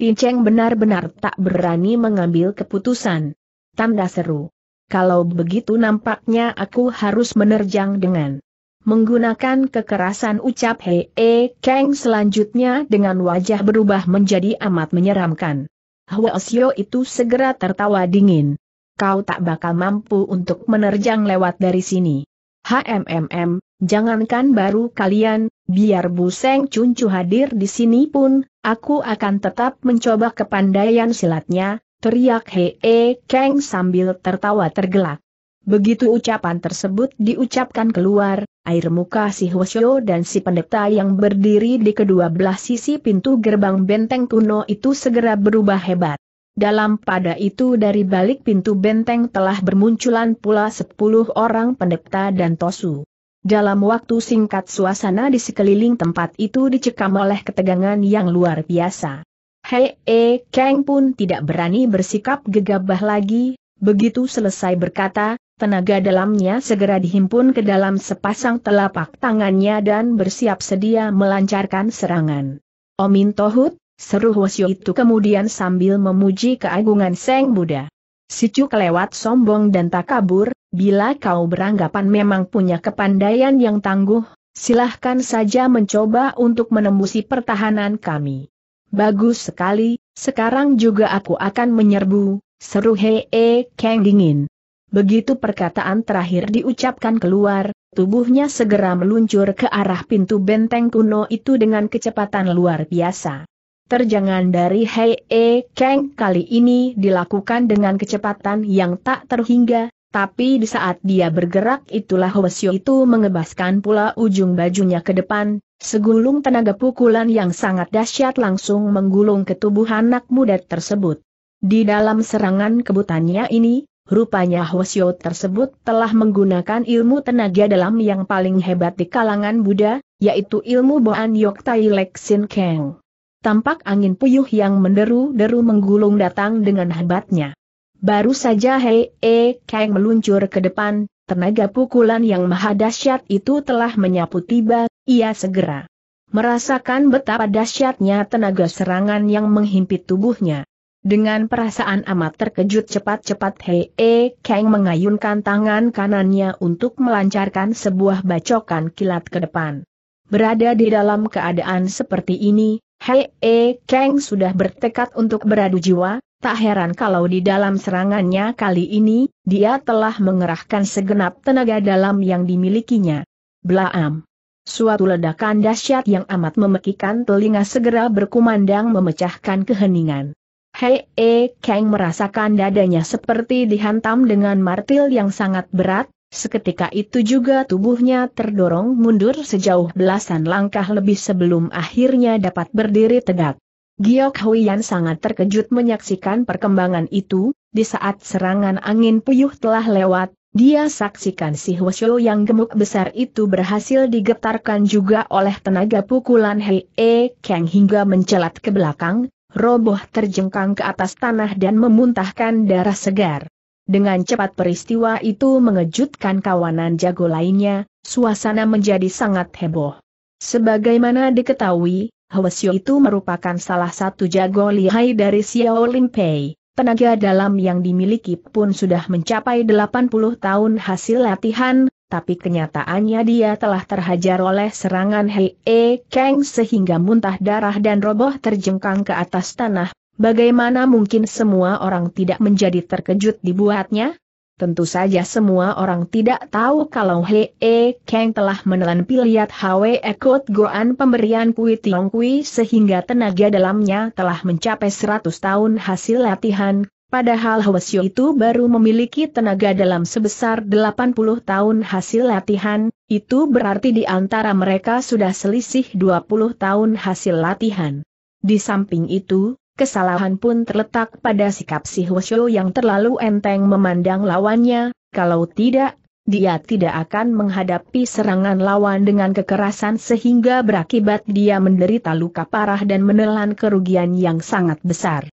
Pinceng benar-benar tak berani mengambil keputusan. Tanda seru. Kalau begitu nampaknya aku harus menerjang dengan menggunakan kekerasan ucap Hei -e Kang selanjutnya dengan wajah berubah menjadi amat menyeramkan. Hwasyo itu segera tertawa dingin. Kau tak bakal mampu untuk menerjang lewat dari sini. HMMM, Jangankan baru kalian, biar Bu Seng Cuncu hadir di sini pun, aku akan tetap mencoba kepandaian silatnya, teriak Hee keng sambil tertawa tergelak. Begitu ucapan tersebut diucapkan keluar, air muka si Hwasyo dan si pendeta yang berdiri di kedua belah sisi pintu gerbang benteng kuno itu segera berubah hebat. Dalam pada itu dari balik pintu benteng telah bermunculan pula sepuluh orang pendeta dan tosu. Dalam waktu singkat suasana di sekeliling tempat itu dicekam oleh ketegangan yang luar biasa. Hei E Kang pun tidak berani bersikap gegabah lagi, begitu selesai berkata, tenaga dalamnya segera dihimpun ke dalam sepasang telapak tangannya dan bersiap sedia melancarkan serangan. Omin Tohut, seru Hwasyo itu kemudian sambil memuji keagungan Seng Buddha. Si Sicu kelewat sombong dan tak kabur, bila kau beranggapan memang punya kepandaian yang tangguh, silahkan saja mencoba untuk menembusi pertahanan kami. Bagus sekali, sekarang juga aku akan menyerbu, seru hee -he e, Kang dingin. Begitu perkataan terakhir diucapkan keluar, tubuhnya segera meluncur ke arah pintu benteng kuno itu dengan kecepatan luar biasa terjangan dari Hei E Kang kali ini dilakukan dengan kecepatan yang tak terhingga, tapi di saat dia bergerak itulah Hwasyo itu mengebaskan pula ujung bajunya ke depan, segulung tenaga pukulan yang sangat dahsyat langsung menggulung ke tubuh anak muda tersebut. Di dalam serangan kebutannya ini, Rupanya Hwasyo tersebut telah menggunakan ilmu tenaga dalam yang paling hebat di kalangan Buddha, yaitu ilmu Boan Yoktai Tai Lek Kang tampak angin puyuh yang menderu-deru menggulung datang dengan hebatnya. Baru saja Hei E Kang meluncur ke depan, tenaga pukulan yang maha dahsyat itu telah menyapu tiba, ia segera merasakan betapa dahsyatnya tenaga serangan yang menghimpit tubuhnya. Dengan perasaan amat terkejut cepat-cepat Hei E Kang mengayunkan tangan kanannya untuk melancarkan sebuah bacokan kilat ke depan. Berada di dalam keadaan seperti ini, Hei E Kang sudah bertekad untuk beradu jiwa, tak heran kalau di dalam serangannya kali ini, dia telah mengerahkan segenap tenaga dalam yang dimilikinya. Blaam. Suatu ledakan dahsyat yang amat memekikan telinga segera berkumandang memecahkan keheningan. Hei E Kang merasakan dadanya seperti dihantam dengan martil yang sangat berat, Seketika itu juga tubuhnya terdorong mundur sejauh belasan langkah lebih sebelum akhirnya dapat berdiri tegak. Giok Huiyan sangat terkejut menyaksikan perkembangan itu, di saat serangan angin puyuh telah lewat, dia saksikan si Hwasyo yang gemuk besar itu berhasil digetarkan juga oleh tenaga pukulan Hei E Kang hingga mencelat ke belakang, roboh terjengkang ke atas tanah dan memuntahkan darah segar. Dengan cepat peristiwa itu mengejutkan kawanan jago lainnya, suasana menjadi sangat heboh. Sebagaimana diketahui, Hwasyo itu merupakan salah satu jago lihai dari Xiao Limpei. Tenaga dalam yang dimiliki pun sudah mencapai 80 tahun hasil latihan, tapi kenyataannya dia telah terhajar oleh serangan Hei E Kang sehingga muntah darah dan roboh terjengkang ke atas tanah, Bagaimana mungkin semua orang tidak menjadi terkejut dibuatnya? Tentu saja semua orang tidak tahu kalau Hei e Kang telah menelan piliat Hwe Ekot Goan pemberian Kui Tiong Kui sehingga tenaga dalamnya telah mencapai 100 tahun hasil latihan, padahal Sio itu baru memiliki tenaga dalam sebesar 80 tahun hasil latihan, itu berarti di antara mereka sudah selisih 20 tahun hasil latihan. Di samping itu, Kesalahan pun terletak pada sikap si Hwasyo yang terlalu enteng memandang lawannya, kalau tidak, dia tidak akan menghadapi serangan lawan dengan kekerasan sehingga berakibat dia menderita luka parah dan menelan kerugian yang sangat besar.